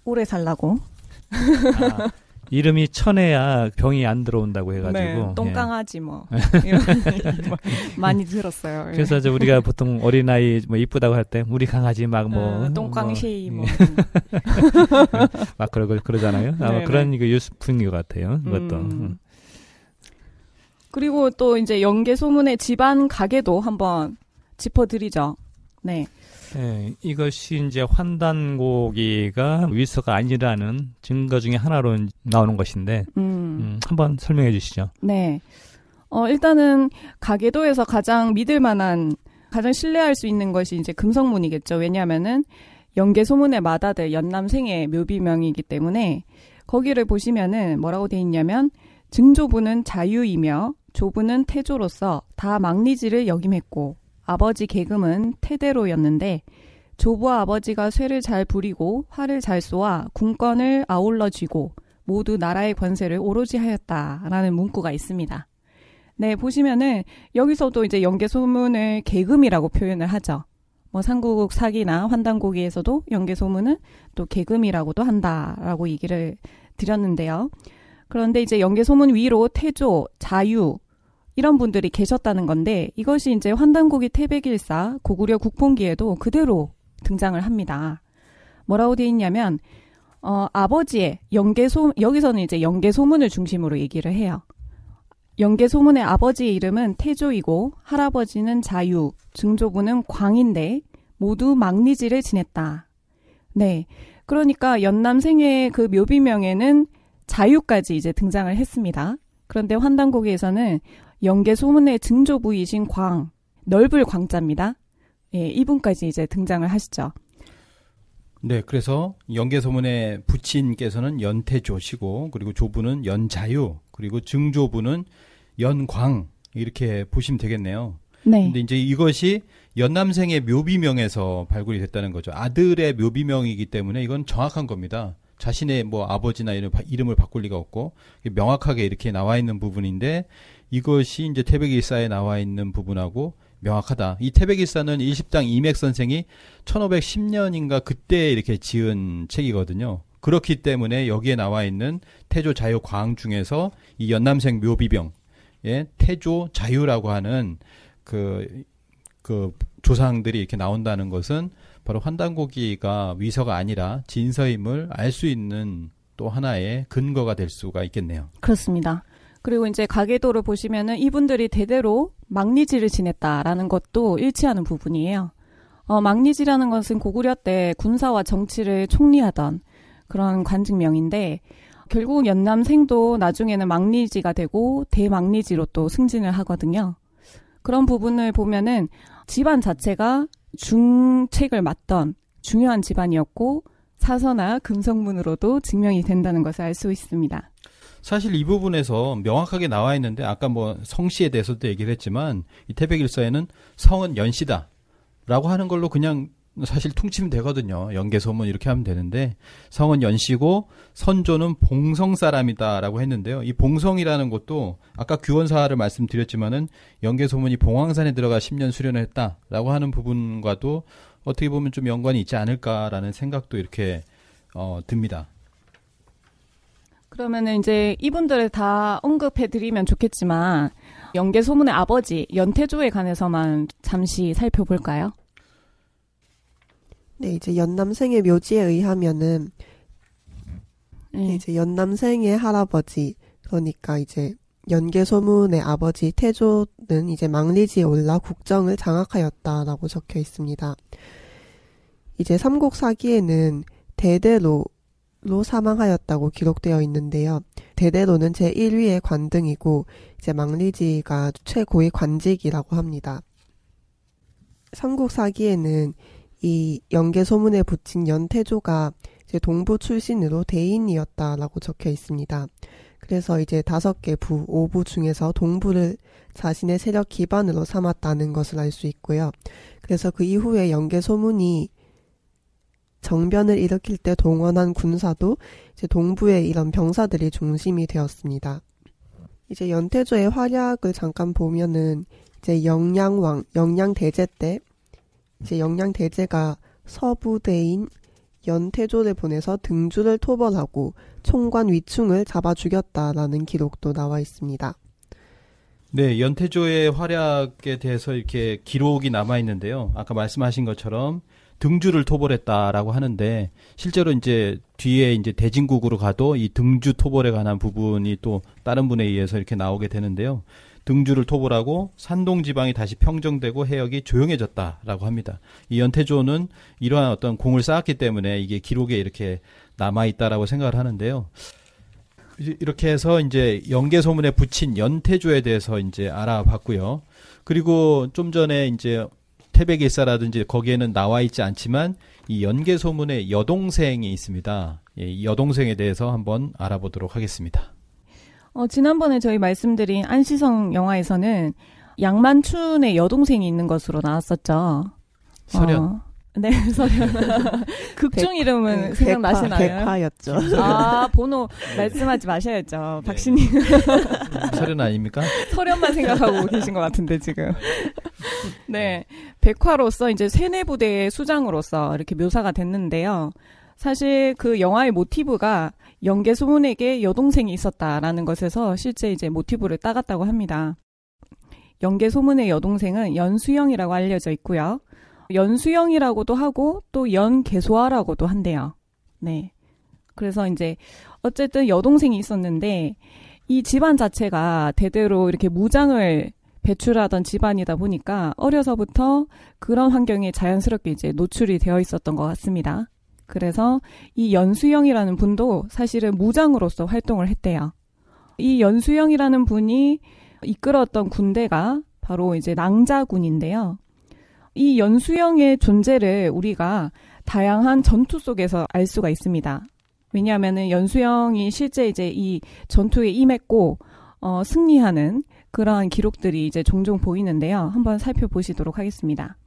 오래 살라고. 아, 이름이 천해야 병이 안 들어온다고 해가지고 네, 예. 똥강아지 예. 뭐 이런 많이 들었어요. 예. 그래서 이제 우리가 보통 어린 아이 뭐 이쁘다고 할 때 우리 강아지 막뭐 음, 똥강시 뭐, 아, 뭐막 예. 뭐. 그러고 그러잖아요. 아마 네네. 네. 그런 그거유스푼것 같아요. 그것도. 음. 음. 그리고 또 이제 연개 소문의 집안 가게도 한번 짚어드리죠. 네. 예, 이것이 이제 환단고기가 위서가 아니라는 증거 중의 하나로 나오는 것인데 음. 음, 한번 설명해 주시죠. 네. 어, 일단은 가계도에서 가장 믿을 만한 가장 신뢰할 수 있는 것이 이제 금성문이겠죠. 왜냐하면은 연계 소문의 마다들 연남생의 묘비명이기 때문에 거기를 보시면은 뭐라고 돼 있냐면 증조부는 자유이며 조부는 태조로서 다 막리지를 역임했고 아버지 계금은 태대로였는데 조부와 아버지가 쇠를 잘 부리고 활을 잘 쏘아 군권을 아울러 쥐고 모두 나라의 권세를 오로지 하였다라는 문구가 있습니다. 네, 보시면은 여기서도 이제 연계 소문을 계금이라고 표현을 하죠. 뭐 삼국국 사기나 환단고기에서도 연계 소문은 또 계금이라고도 한다라고 얘기를 드렸는데요. 그런데 이제 연계 소문 위로 태조, 자유, 이런 분들이 계셨다는 건데 이것이 이제 환단고기 태백일사 고구려 국본기에도 그대로 등장을 합니다. 뭐라고 되어 있냐면 어, 아버지의 연계소 여기서는 이제 연계소문을 중심으로 얘기를 해요. 연계소문의 아버지의 이름은 태조이고 할아버지는 자유, 증조부는 광인데 모두 망리지를 지냈다. 네. 그러니까 연남 생애의 그 묘비명에는 자유까지 이제 등장을 했습니다. 그런데 환단고기에서는 영계 소문의 증조 부이신 광, 넓을 광자입니다. 예, 이분까지 이제 등장을 하시죠. 네, 그래서 영계 소문의 부친께서는 연태조시고 그리고 조부는 연자유, 그리고 증조부는 연광 이렇게 보시면 되겠네요. 네. 근데 이제 이것이 연남생의 묘비명에서 발굴이 됐다는 거죠. 아들의 묘비명이기 때문에 이건 정확한 겁니다. 자신의 뭐 아버지나 이런 이름을 바꿀 리가 없고 명확하게 이렇게 나와 있는 부분인데 이것이 이제 태백일사에 나와 있는 부분하고 명확하다. 이 태백일사는 일십당 이맥 선생이 천오백십 년인가 그때 이렇게 지은 책이거든요. 그렇기 때문에 여기에 나와 있는 태조 자유 과항 중에서 이 연남생 묘비병의 예, 태조 자유라고 하는 그, 그 조상들이 이렇게 나온다는 것은 바로 환단고기가 위서가 아니라 진서임을 알 수 있는 또 하나의 근거가 될 수가 있겠네요. 그렇습니다. 그리고 이제 가계도를 보시면은 이분들이 대대로 막리지를 지냈다라는 것도 일치하는 부분이에요. 어, 막리지라는 것은 고구려 때 군사와 정치를 총리하던 그런 관직명인데 결국 연남생도 나중에는 막리지가 되고 대막리지로 또 승진을 하거든요. 그런 부분을 보면은 집안 자체가 중책을 맡던 중요한 집안이었고 사서나 금성문으로도 증명이 된다는 것을 알 수 있습니다. 사실 이 부분에서 명확하게 나와 있는데 아까 뭐 성씨에 대해서도 얘기를 했지만 이 태백일서에는 성은 연씨다라고 하는 걸로 그냥 사실 퉁치면 되거든요. 연개소문 이렇게 하면 되는데 성은 연씨고 선조는 봉성 사람이다라고 했는데요. 이 봉성이라는 것도 아까 규원사를 말씀드렸지만은 연개소문이 봉황산에 들어가 10년 수련을 했다라고 하는 부분과도 어떻게 보면 좀 연관이 있지 않을까라는 생각도 이렇게 어, 듭니다. 그러면은 이제 이분들을 다 언급해드리면 좋겠지만 연계 소문의 아버지 연태조에 관해서만 잠시 살펴볼까요? 네, 이제 연남생의 묘지에 의하면은 네. 이제 연남생의 할아버지 그러니까 이제 연계 소문의 아버지 태조는 이제 망리지에 올라 국정을 장악하였다라고 적혀 있습니다. 이제 삼국 사기에는 대대로 로 사망하였다고 기록되어 있는데요. 대대로는 제1위의 관등이고 이제 망리지가 최고의 관직이라고 합니다. 삼국 사기에는 이 연계 소문에 붙인 연태조가 이제 동부 출신으로 대인이었다라고 적혀 있습니다. 그래서 이제 다섯 개 부, 오부 중에서 동부를 자신의 세력 기반으로 삼았다는 것을 알 수 있고요. 그래서 그 이후에 연계 소문이 정변을 일으킬 때 동원한 군사도 이제 동부의 이런 병사들이 중심이 되었습니다. 이제 연태조의 활약을 잠깐 보면은 이제 영양왕, 영양대제 때 이제 영양대제가 서부대인 연태조를 보내서 등주를 토벌하고 총관 위충을 잡아 죽였다라는 기록도 나와 있습니다. 네, 연태조의 활약에 대해서 이렇게 기록이 남아 있는데요. 아까 말씀하신 것처럼 등주를 토벌했다라고 하는데 실제로 이제 뒤에 이제 대진국으로 가도 이 등주 토벌에 관한 부분이 또 다른 분에 의해서 이렇게 나오게 되는데요. 등주를 토벌하고 산동 지방이 다시 평정되고 해역이 조용해졌다라고 합니다. 이 연태조는 이러한 어떤 공을 쌓았기 때문에 이게 기록에 이렇게 남아 있다라고 생각을 하는데요. 이렇게 해서 이제 연계 소문에 붙인 연태조에 대해서 이제 알아봤고요. 그리고 좀 전에 이제 태백일사라든지 거기에는 나와 있지 않지만 이 연계 소문의 여동생이 있습니다. 예, 여동생에 대해서 한번 알아보도록 하겠습니다. 어, 지난번에 저희 말씀드린 안시성 영화에서는 양만춘의 여동생이 있는 것으로 나왔었죠. 서련. 어, 네, 서련. 극중 이름은 네, 생각나시나요? 백화였죠. 아, 번호 네. 말씀하지 마셔야죠. 네, 박신님. 서련 아닙니까? 서련만 생각하고 계신 것 같은데, 지금. 네. 백화로서 이제 세뇌부대의 수장으로서 이렇게 묘사가 됐는데요. 사실 그 영화의 모티브가 연계 소문에게 여동생이 있었다라는 것에서 실제 이제 모티브를 따갔다고 합니다. 연계 소문의 여동생은 연수영이라고 알려져 있고요. 연수영이라고도 하고 또 연계소아라고도 한대요. 네. 그래서 이제 어쨌든 여동생이 있었는데 이 집안 자체가 대대로 이렇게 무장을 배출하던 집안이다 보니까 어려서부터 그런 환경에 자연스럽게 이제 노출이 되어 있었던 것 같습니다. 그래서 이 연수영이라는 분도 사실은 무장으로서 활동을 했대요. 이 연수영이라는 분이 이끌었던 군대가 바로 이제 낭자군인데요. 이 연수영의 존재를 우리가 다양한 전투 속에서 알 수가 있습니다. 왜냐하면 연수영이 실제 이제 이 전투에 임했고 어, 승리하는 그러한 기록들이 이제 종종 보이는데요. 한번 살펴보시도록 하겠습니다.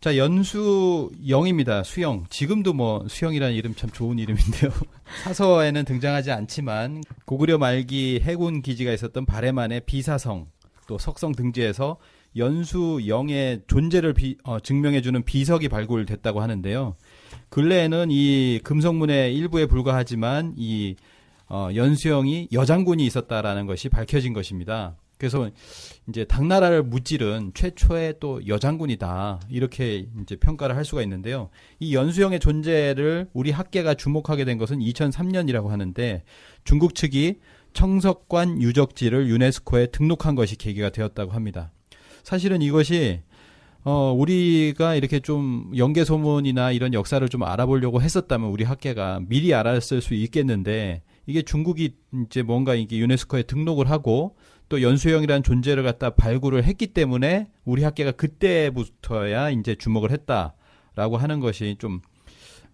자, 연수영입니다. 수영. 지금도 뭐 수영이라는 이름 참 좋은 이름인데요. 사서에는 등장하지 않지만 고구려 말기 해군 기지가 있었던 바레만의 비사성 또 석성 등지에서 연수영의 존재를 비, 어, 증명해주는 비석이 발굴됐다고 하는데요. 근래에는 이 금성문의 일부에 불과하지만 이 어, 연수영이 여장군이 있었다라는 것이 밝혀진 것입니다. 그래서 이제 당나라를 무찌른 최초의 또 여장군이다 이렇게 이제 평가를 할 수가 있는데요. 이 연수영의 존재를 우리 학계가 주목하게 된 것은 2003년이라고 하는데 중국 측이 청석관 유적지를 유네스코에 등록한 것이 계기가 되었다고 합니다. 사실은 이것이 어, 우리가 이렇게 좀 연개소문이나 이런 역사를 좀 알아보려고 했었다면 우리 학계가 미리 알았을 수 있겠는데 이게 중국이 이제 뭔가 이게 유네스코에 등록을 하고 또 연수형이라는 존재를 갖다 발굴을 했기 때문에 우리 학계가 그때부터야 이제 주목을 했다라고 하는 것이 좀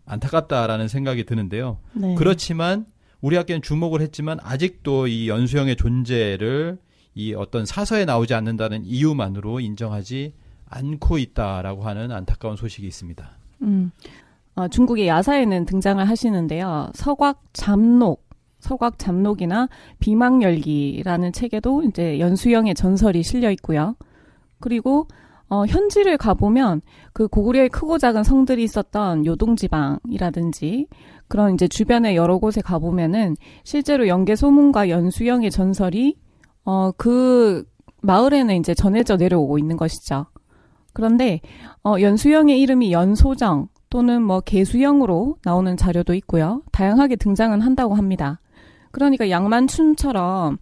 안타깝다라는 생각이 드는데요. 네. 그렇지만 우리 학계는 주목을 했지만 아직도 이 연수형의 존재를 이 어떤 사서에 나오지 않는다는 이유만으로 인정하지 않고 있다라고 하는 안타까운 소식이 있습니다. 음. 어, 중국의 야사에는 등장을 하시는데요. 서곽 잠록 서곽 잡록이나 비망열기라는 책에도 이제 연수영의 전설이 실려 있고요. 그리고 어, 현지를 가보면 그 고구려의 크고 작은 성들이 있었던 요동지방이라든지 그런 이제 주변의 여러 곳에 가보면은 실제로 연계 소문과 연수영의 전설이 어, 그 마을에는 이제 전해져 내려오고 있는 것이죠. 그런데 어, 연수영의 이름이 연소정 또는 뭐 개수영으로 나오는 자료도 있고요. 다양하게 등장은 한다고 합니다. 그러니까 양만춘처럼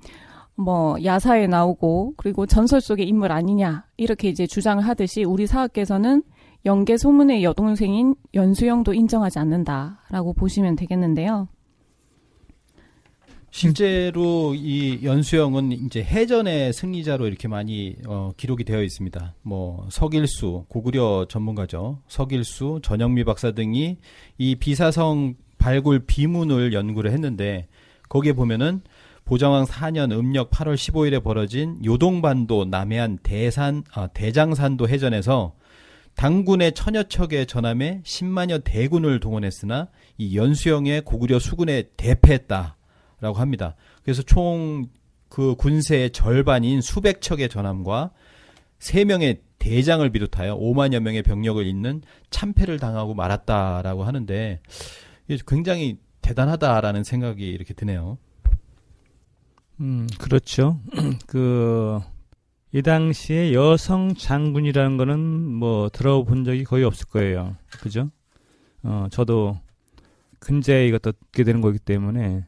뭐 야사에 나오고 그리고 전설 속의 인물 아니냐 이렇게 이제 주장을 하듯이 우리 사학계에서는 영계 소문의 여동생인 연수영도 인정하지 않는다라고 보시면 되겠는데요. 실제로 이 연수영은 이제 해전의 승리자로 이렇게 많이 어, 기록이 되어 있습니다. 뭐 서길수 고구려 전문가죠. 서길수 전영미 박사 등이 이 비사성 발굴 비문을 연구를 했는데 거기에 보면은 보장왕 4년 음력 8월 15일에 벌어진 요동반도 남해안 대산 아, 대장산도 해전에서 당군의 천여 척의 전함에 10만여 대군을 동원했으나 이 연수영의 고구려 수군에 대패했다라고 합니다. 그래서 총 그 군세의 절반인 수백 척의 전함과 3명의 대장을 비롯하여 5만여 명의 병력을 잇는 참패를 당하고 말았다라고 하는데 굉장히 대단하다라는 생각이 이렇게 드네요. 음, 그렇죠. 그, 이 당시에 여성 장군이라는 거는 뭐 들어본 적이 거의 없을 거예요. 그죠? 어, 저도 근제에 이것도 듣게 되는 거기 때문에,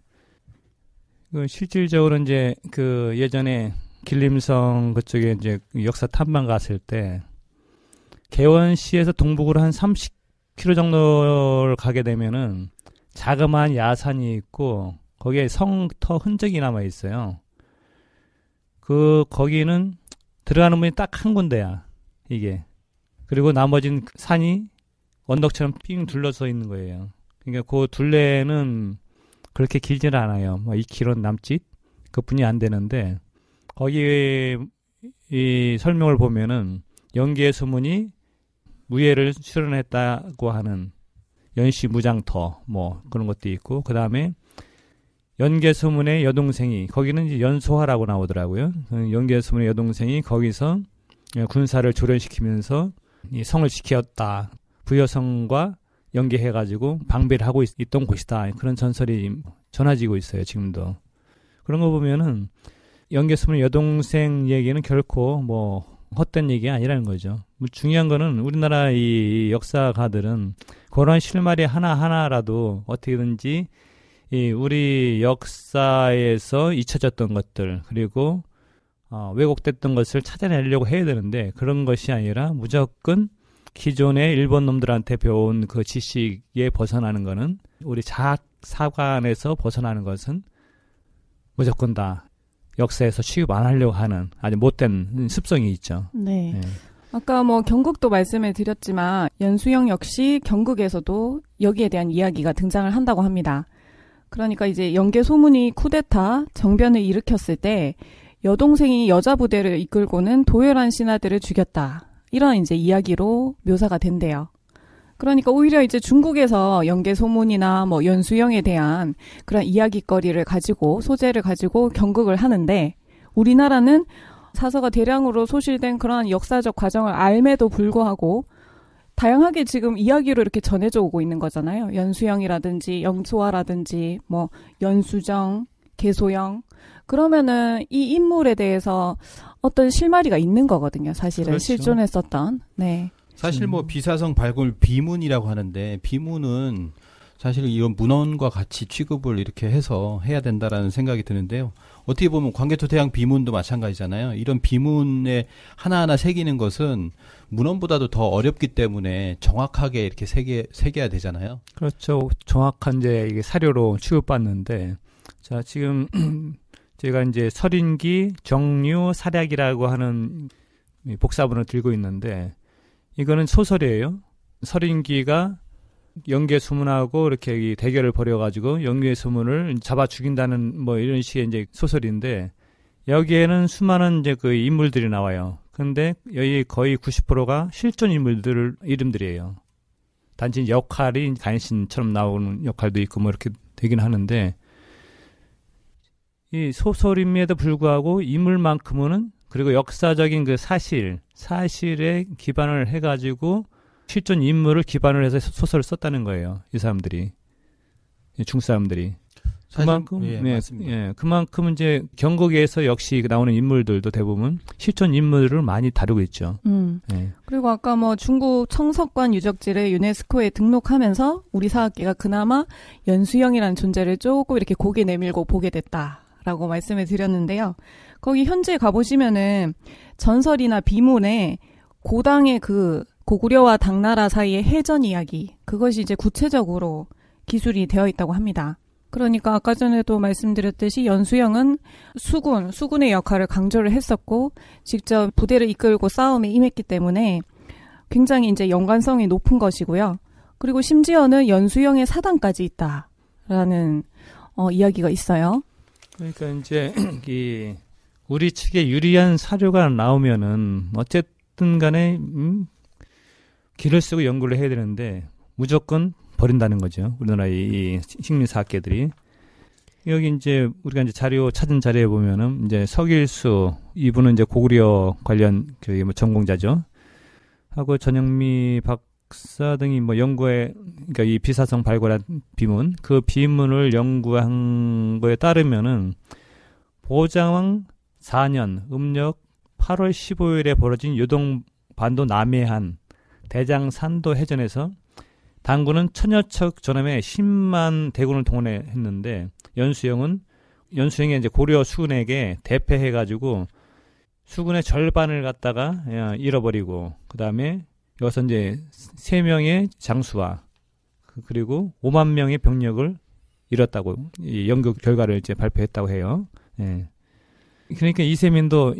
그 실질적으로 이제 그 예전에 길림성 그쪽에 이제 역사 탐방 갔을 때, 개원시에서 동북으로 한 30km 정도를 가게 되면은 자그마한 야산이 있고 거기에 성터 흔적이 남아 있어요. 그 거기는 들어가는 문이 딱 한 군데야. 이게. 그리고 나머진 산이 언덕처럼 삥 둘러서 있는 거예요. 그러니까 그 둘레는 그렇게 길지는 않아요. 뭐 2km 남짓 그뿐이 안 되는데 거기 이 설명을 보면은 연기의 소문이 무예를 출현했다고 하는 연시 무장터 뭐 그런 것도 있고 그 다음에 연개소문의 여동생이 거기는 이제 연소화라고 나오더라고요. 그 연개소문의 여동생이 거기서 예, 군사를 조련시키면서 이 성을 지켰다. 부여성과 연계해가지고 방배를 하고 있, 던 곳이다. 그런 전설이 전해지고 있어요. 지금도 그런 거 보면은 연개소문의 여동생 얘기는 결코 뭐 헛된 얘기가 아니라는 거죠. 뭐 중요한 거는 우리나라 이 역사가들은 그런 실마리 하나하나라도 어떻게든지 이 우리 역사에서 잊혀졌던 것들 그리고 어, 왜곡됐던 것을 찾아내려고 해야 되는데 그런 것이 아니라 무조건 기존의 일본 놈들한테 배운 그 지식에 벗어나는 것은 우리 자학 사관에서 벗어나는 것은 무조건 다 역사에서 취급 안 하려고 하는 아주 못된 습성이 있죠. 네. 네. 아까 뭐 경국도 말씀을 드렸지만 연수영 역시 경국에서도 여기에 대한 이야기가 등장을 한다고 합니다. 그러니까 이제 연계 소문이 쿠데타 정변을 일으켰을 때 여동생이 여자 부대를 이끌고는 도열한 신하들을 죽였다. 이런 이제 이야기로 묘사가 된대요. 그러니까 오히려 이제 중국에서 연계 소문이나 뭐 연수영에 대한 그런 이야기거리를 가지고 소재를 가지고 경극을 하는데 우리나라는 사서가 대량으로 소실된 그러한 역사적 과정을 알매도 불구하고 다양하게 지금 이야기로 이렇게 전해져 오고 있는 거잖아요. 연수영이라든지 영소화라든지 뭐 연수정, 개소영 그러면은 이 인물에 대해서 어떤 실마리가 있는 거거든요. 사실은 그렇죠. 실존했었던. 네. 사실 뭐 음. 비사성 발굴 비문이라고 하는데 비문은 사실 이런 문헌과 같이 취급을 이렇게 해서 해야 된다라는 생각이 드는데요. 어떻게 보면 광개토대왕 비문도 마찬가지잖아요. 이런 비문에 하나하나 새기는 것은 문헌보다도 더 어렵기 때문에 정확하게 이렇게 새겨, 새겨야 되잖아요. 그렇죠. 정확한 이제 이게 사료로 취급받는데 자, 지금 제가 이제 설인기 정류 사략이라고 하는 복사본을 들고 있는데 이거는 소설이에요. 설인기가 영계 수문하고 이렇게 대결을 벌여가지고 영계 수문을 잡아 죽인다는 뭐 이런 식의 이제 소설인데 여기에는 수많은 이제 그 인물들이 나와요. 근데 여기 거의 90%가 실존 인물들 이름들이에요. 단지 역할이 간신처럼 나오는 역할도 있고 뭐 이렇게 되긴 하는데 이 소설임에도 불구하고 인물만큼은 그리고 역사적인 그 사실 사실에 기반을 해가지고 실존 인물을 기반으로 해서 소설을 썼다는 거예요. 이 사람들이 중 사람들이 그만큼 사실, 예, 예, 예, 그만큼 이제 경극에서 역시 나오는 인물들도 대부분 실존 인물을 많이 다루고 있죠. 음. 예. 그리고 아까 뭐 중국 청석관 유적지를 유네스코에 등록하면서 우리 사학계가 그나마 연수영이라는 존재를 조금 이렇게 고개 내밀고 보게 됐다라고 말씀을 드렸는데요. 거기 현재 가보시면은 전설이나 비문에 고당의 그 고구려와 당나라 사이의 해전 이야기 그것이 이제 구체적으로 기술이 되어 있다고 합니다. 그러니까 아까 전에도 말씀드렸듯이 연수영은 수군, 수군의 역할을 강조를 했었고 직접 부대를 이끌고 싸움에 임했기 때문에 굉장히 이제 연관성이 높은 것이고요. 그리고 심지어는 연수영의 사단까지 있다라는 어, 이야기가 있어요. 그러니까 이제 이 우리 측에 유리한 사료가 나오면은 어쨌든 간에 음, 길을 쓰고 연구를 해야 되는데 무조건 버린다는 거죠. 우리나라의 식민사학계들이. 여기 이제 우리가 이제 자료 찾은 자료에 보면은 이제 석일수 이분은 이제 고구려 관련 그뭐 전공자죠. 하고 전영미 박사 등이 뭐 연구에 그러니까 이 비사성 발굴한 비문 그 비문을 연구한 거에 따르면은 보장왕 4년 음력 8월 15일에 벌어진 요동 반도 남해안 대장 산도 해전에서 당군은 천여 척 전함에 10만 대군을 동원했는데 연수영은 연수영이 이제 고려 수군에게 대패해 가지고 수군의 절반을 갖다가 예, 잃어버리고 그다음에 여기서 이제 세 명의 장수와 그, 그리고 5만 명의 병력을 잃었다고 이 연구 결과를 이제 발표했다고 해요. 예. 그러니까 이세민도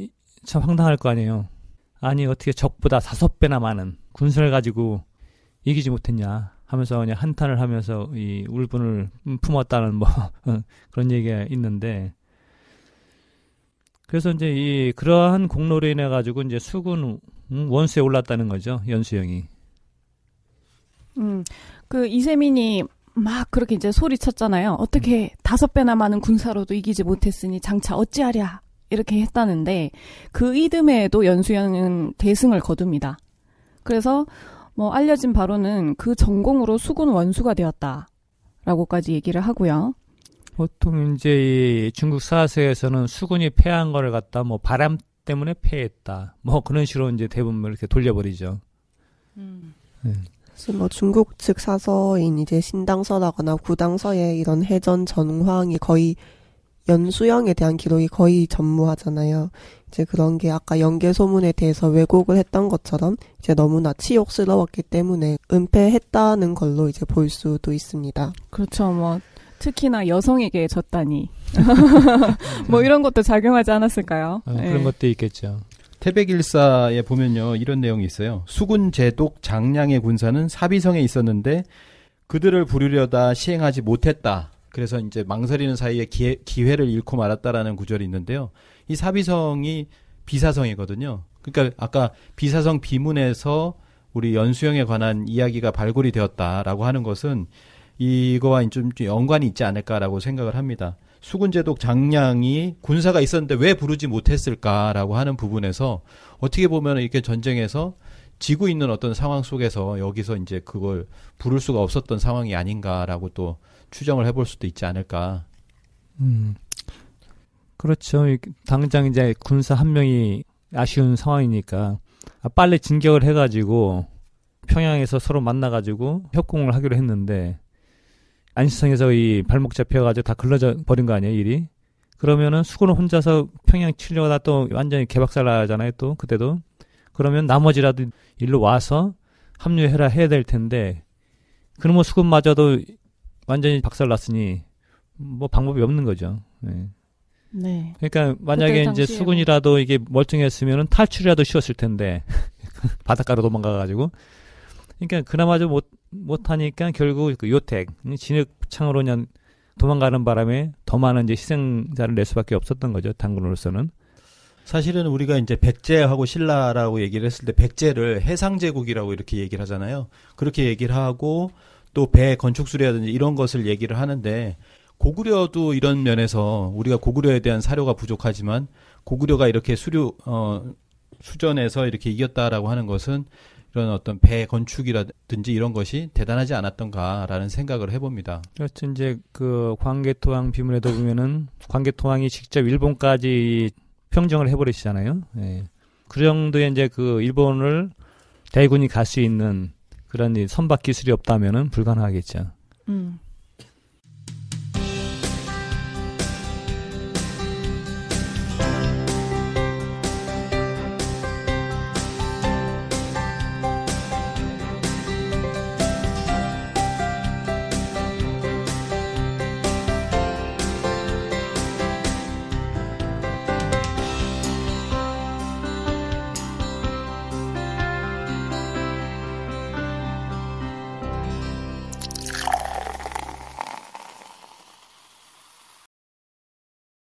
참 황당할 거 아니에요. 아니 어떻게 적보다 다섯 배나 많은 군사를 가지고 이기지 못했냐 하면서 그냥 한탄을 하면서 이 울분을 품었다는 뭐 그런 얘기가 있는데 그래서 이제 이 그러한 공로로 인해 가지고 이제 수군 음, 원수에 올랐다는 거죠 연수영이. 음, 그 이세민이 막 그렇게 이제 소리쳤잖아요. 어떻게 음. 다섯 배나 많은 군사로도 이기지 못했으니 장차 어찌하랴 이렇게 했다는데 그 이듬해에도 연수연은 대승을 거둡니다. 그래서 뭐 알려진 바로는 그 전공으로 수군 원수가 되었다라고까지 얘기를 하고요. 보통 이제 중국 사세에서는 수군이 패한 거를 갖다 뭐 바람 때문에 패했다 뭐 그런 식으로 이제 대부분 이렇게 돌려버리죠. 음. 네. 사실 뭐 중국 측 사서인 이제 신당서라거나 구당서에 이런 해전 전황이 거의 연수형에 대한 기록이 거의 전무하잖아요. 이제 그런 게 아까 연계소문에 대해서 왜곡을 했던 것처럼 이제 너무나 치욕스러웠기 때문에 은폐했다는 걸로 이제 볼 수도 있습니다. 그렇죠. 뭐 특히나 여성에게 졌다니. 뭐 이런 것도 작용하지 않았을까요? 아, 그런 네. 것도 있겠죠. 태백일사에 보면요 이런 내용이 있어요. 수군 제독 장량의 군사는 사비성에 있었는데 그들을 부르려다 시행하지 못했다. 그래서 이제 망설이는 사이에 기회, 기회를 잃고 말았다라는 구절이 있는데요. 이 사비성이 비사성이거든요. 그러니까 아까 비사성 비문에서 우리 연수형에 관한 이야기가 발굴이 되었다라고 하는 것은 이거와 좀 연관이 있지 않을까라고 생각을 합니다. 수군제독 장량이 군사가 있었는데 왜 부르지 못했을까라고 하는 부분에서 어떻게 보면 이렇게 전쟁에서 지고 있는 어떤 상황 속에서 여기서 이제 그걸 부를 수가 없었던 상황이 아닌가라고 또 추정을 해볼 수도 있지 않을까. 음. 그렇죠. 당장 이제 군사 한 명이 아쉬운 상황이니까 아, 빨리 진격을 해가지고 평양에서 서로 만나가지고 협공을 하기로 했는데 안시성에서 이 발목 잡혀가지고 다 글러져 버린 거 아니에요 일이? 그러면은 수군을 혼자서 평양 치려다 또 완전히 개박살 나잖아요 또 그때도 그러면 나머지라도 일로 와서 합류해라 해야 될 텐데 그러면 수군마저도 완전히 박살났으니 뭐 방법이 없는 거죠. 네. 네. 그러니까 만약에 이제 수군이라도 이게 멀쩡했으면은 탈출이라도 쉬웠을 텐데 바닷가로 도망가가지고. 그러니까 그나마도 못 못하니까 결국 그 요택 진흙창으로 그냥 도망가는 바람에 더 많은 이제 희생자를 낼 수밖에 없었던 거죠 당군으로서는. 사실은 우리가 이제 백제하고 신라라고 얘기를 했을 때 백제를 해상제국이라고 이렇게 얘기를 하잖아요. 그렇게 얘기를 하고 또배 건축 수리라든지 이런 것을 얘기를 하는데 고구려도 이런 면에서 우리가 고구려에 대한 사료가 부족하지만 고구려가 이렇게 수류 어 수전에서 이렇게 이겼다라고 하는 것은 이런 어떤 배 건축이라든지 이런 것이 대단하지 않았던가라는 생각을 해봅니다. 그렇죠. 이제 그광개토왕 비문에도 보면은 광개토왕이 직접 일본까지 평정을 해버리시잖아요. 예. 그 정도의 이제 그 일본을 대군이 갈 수 있는 그러니 선박 기술이 없다면은 불가능하겠죠. 음.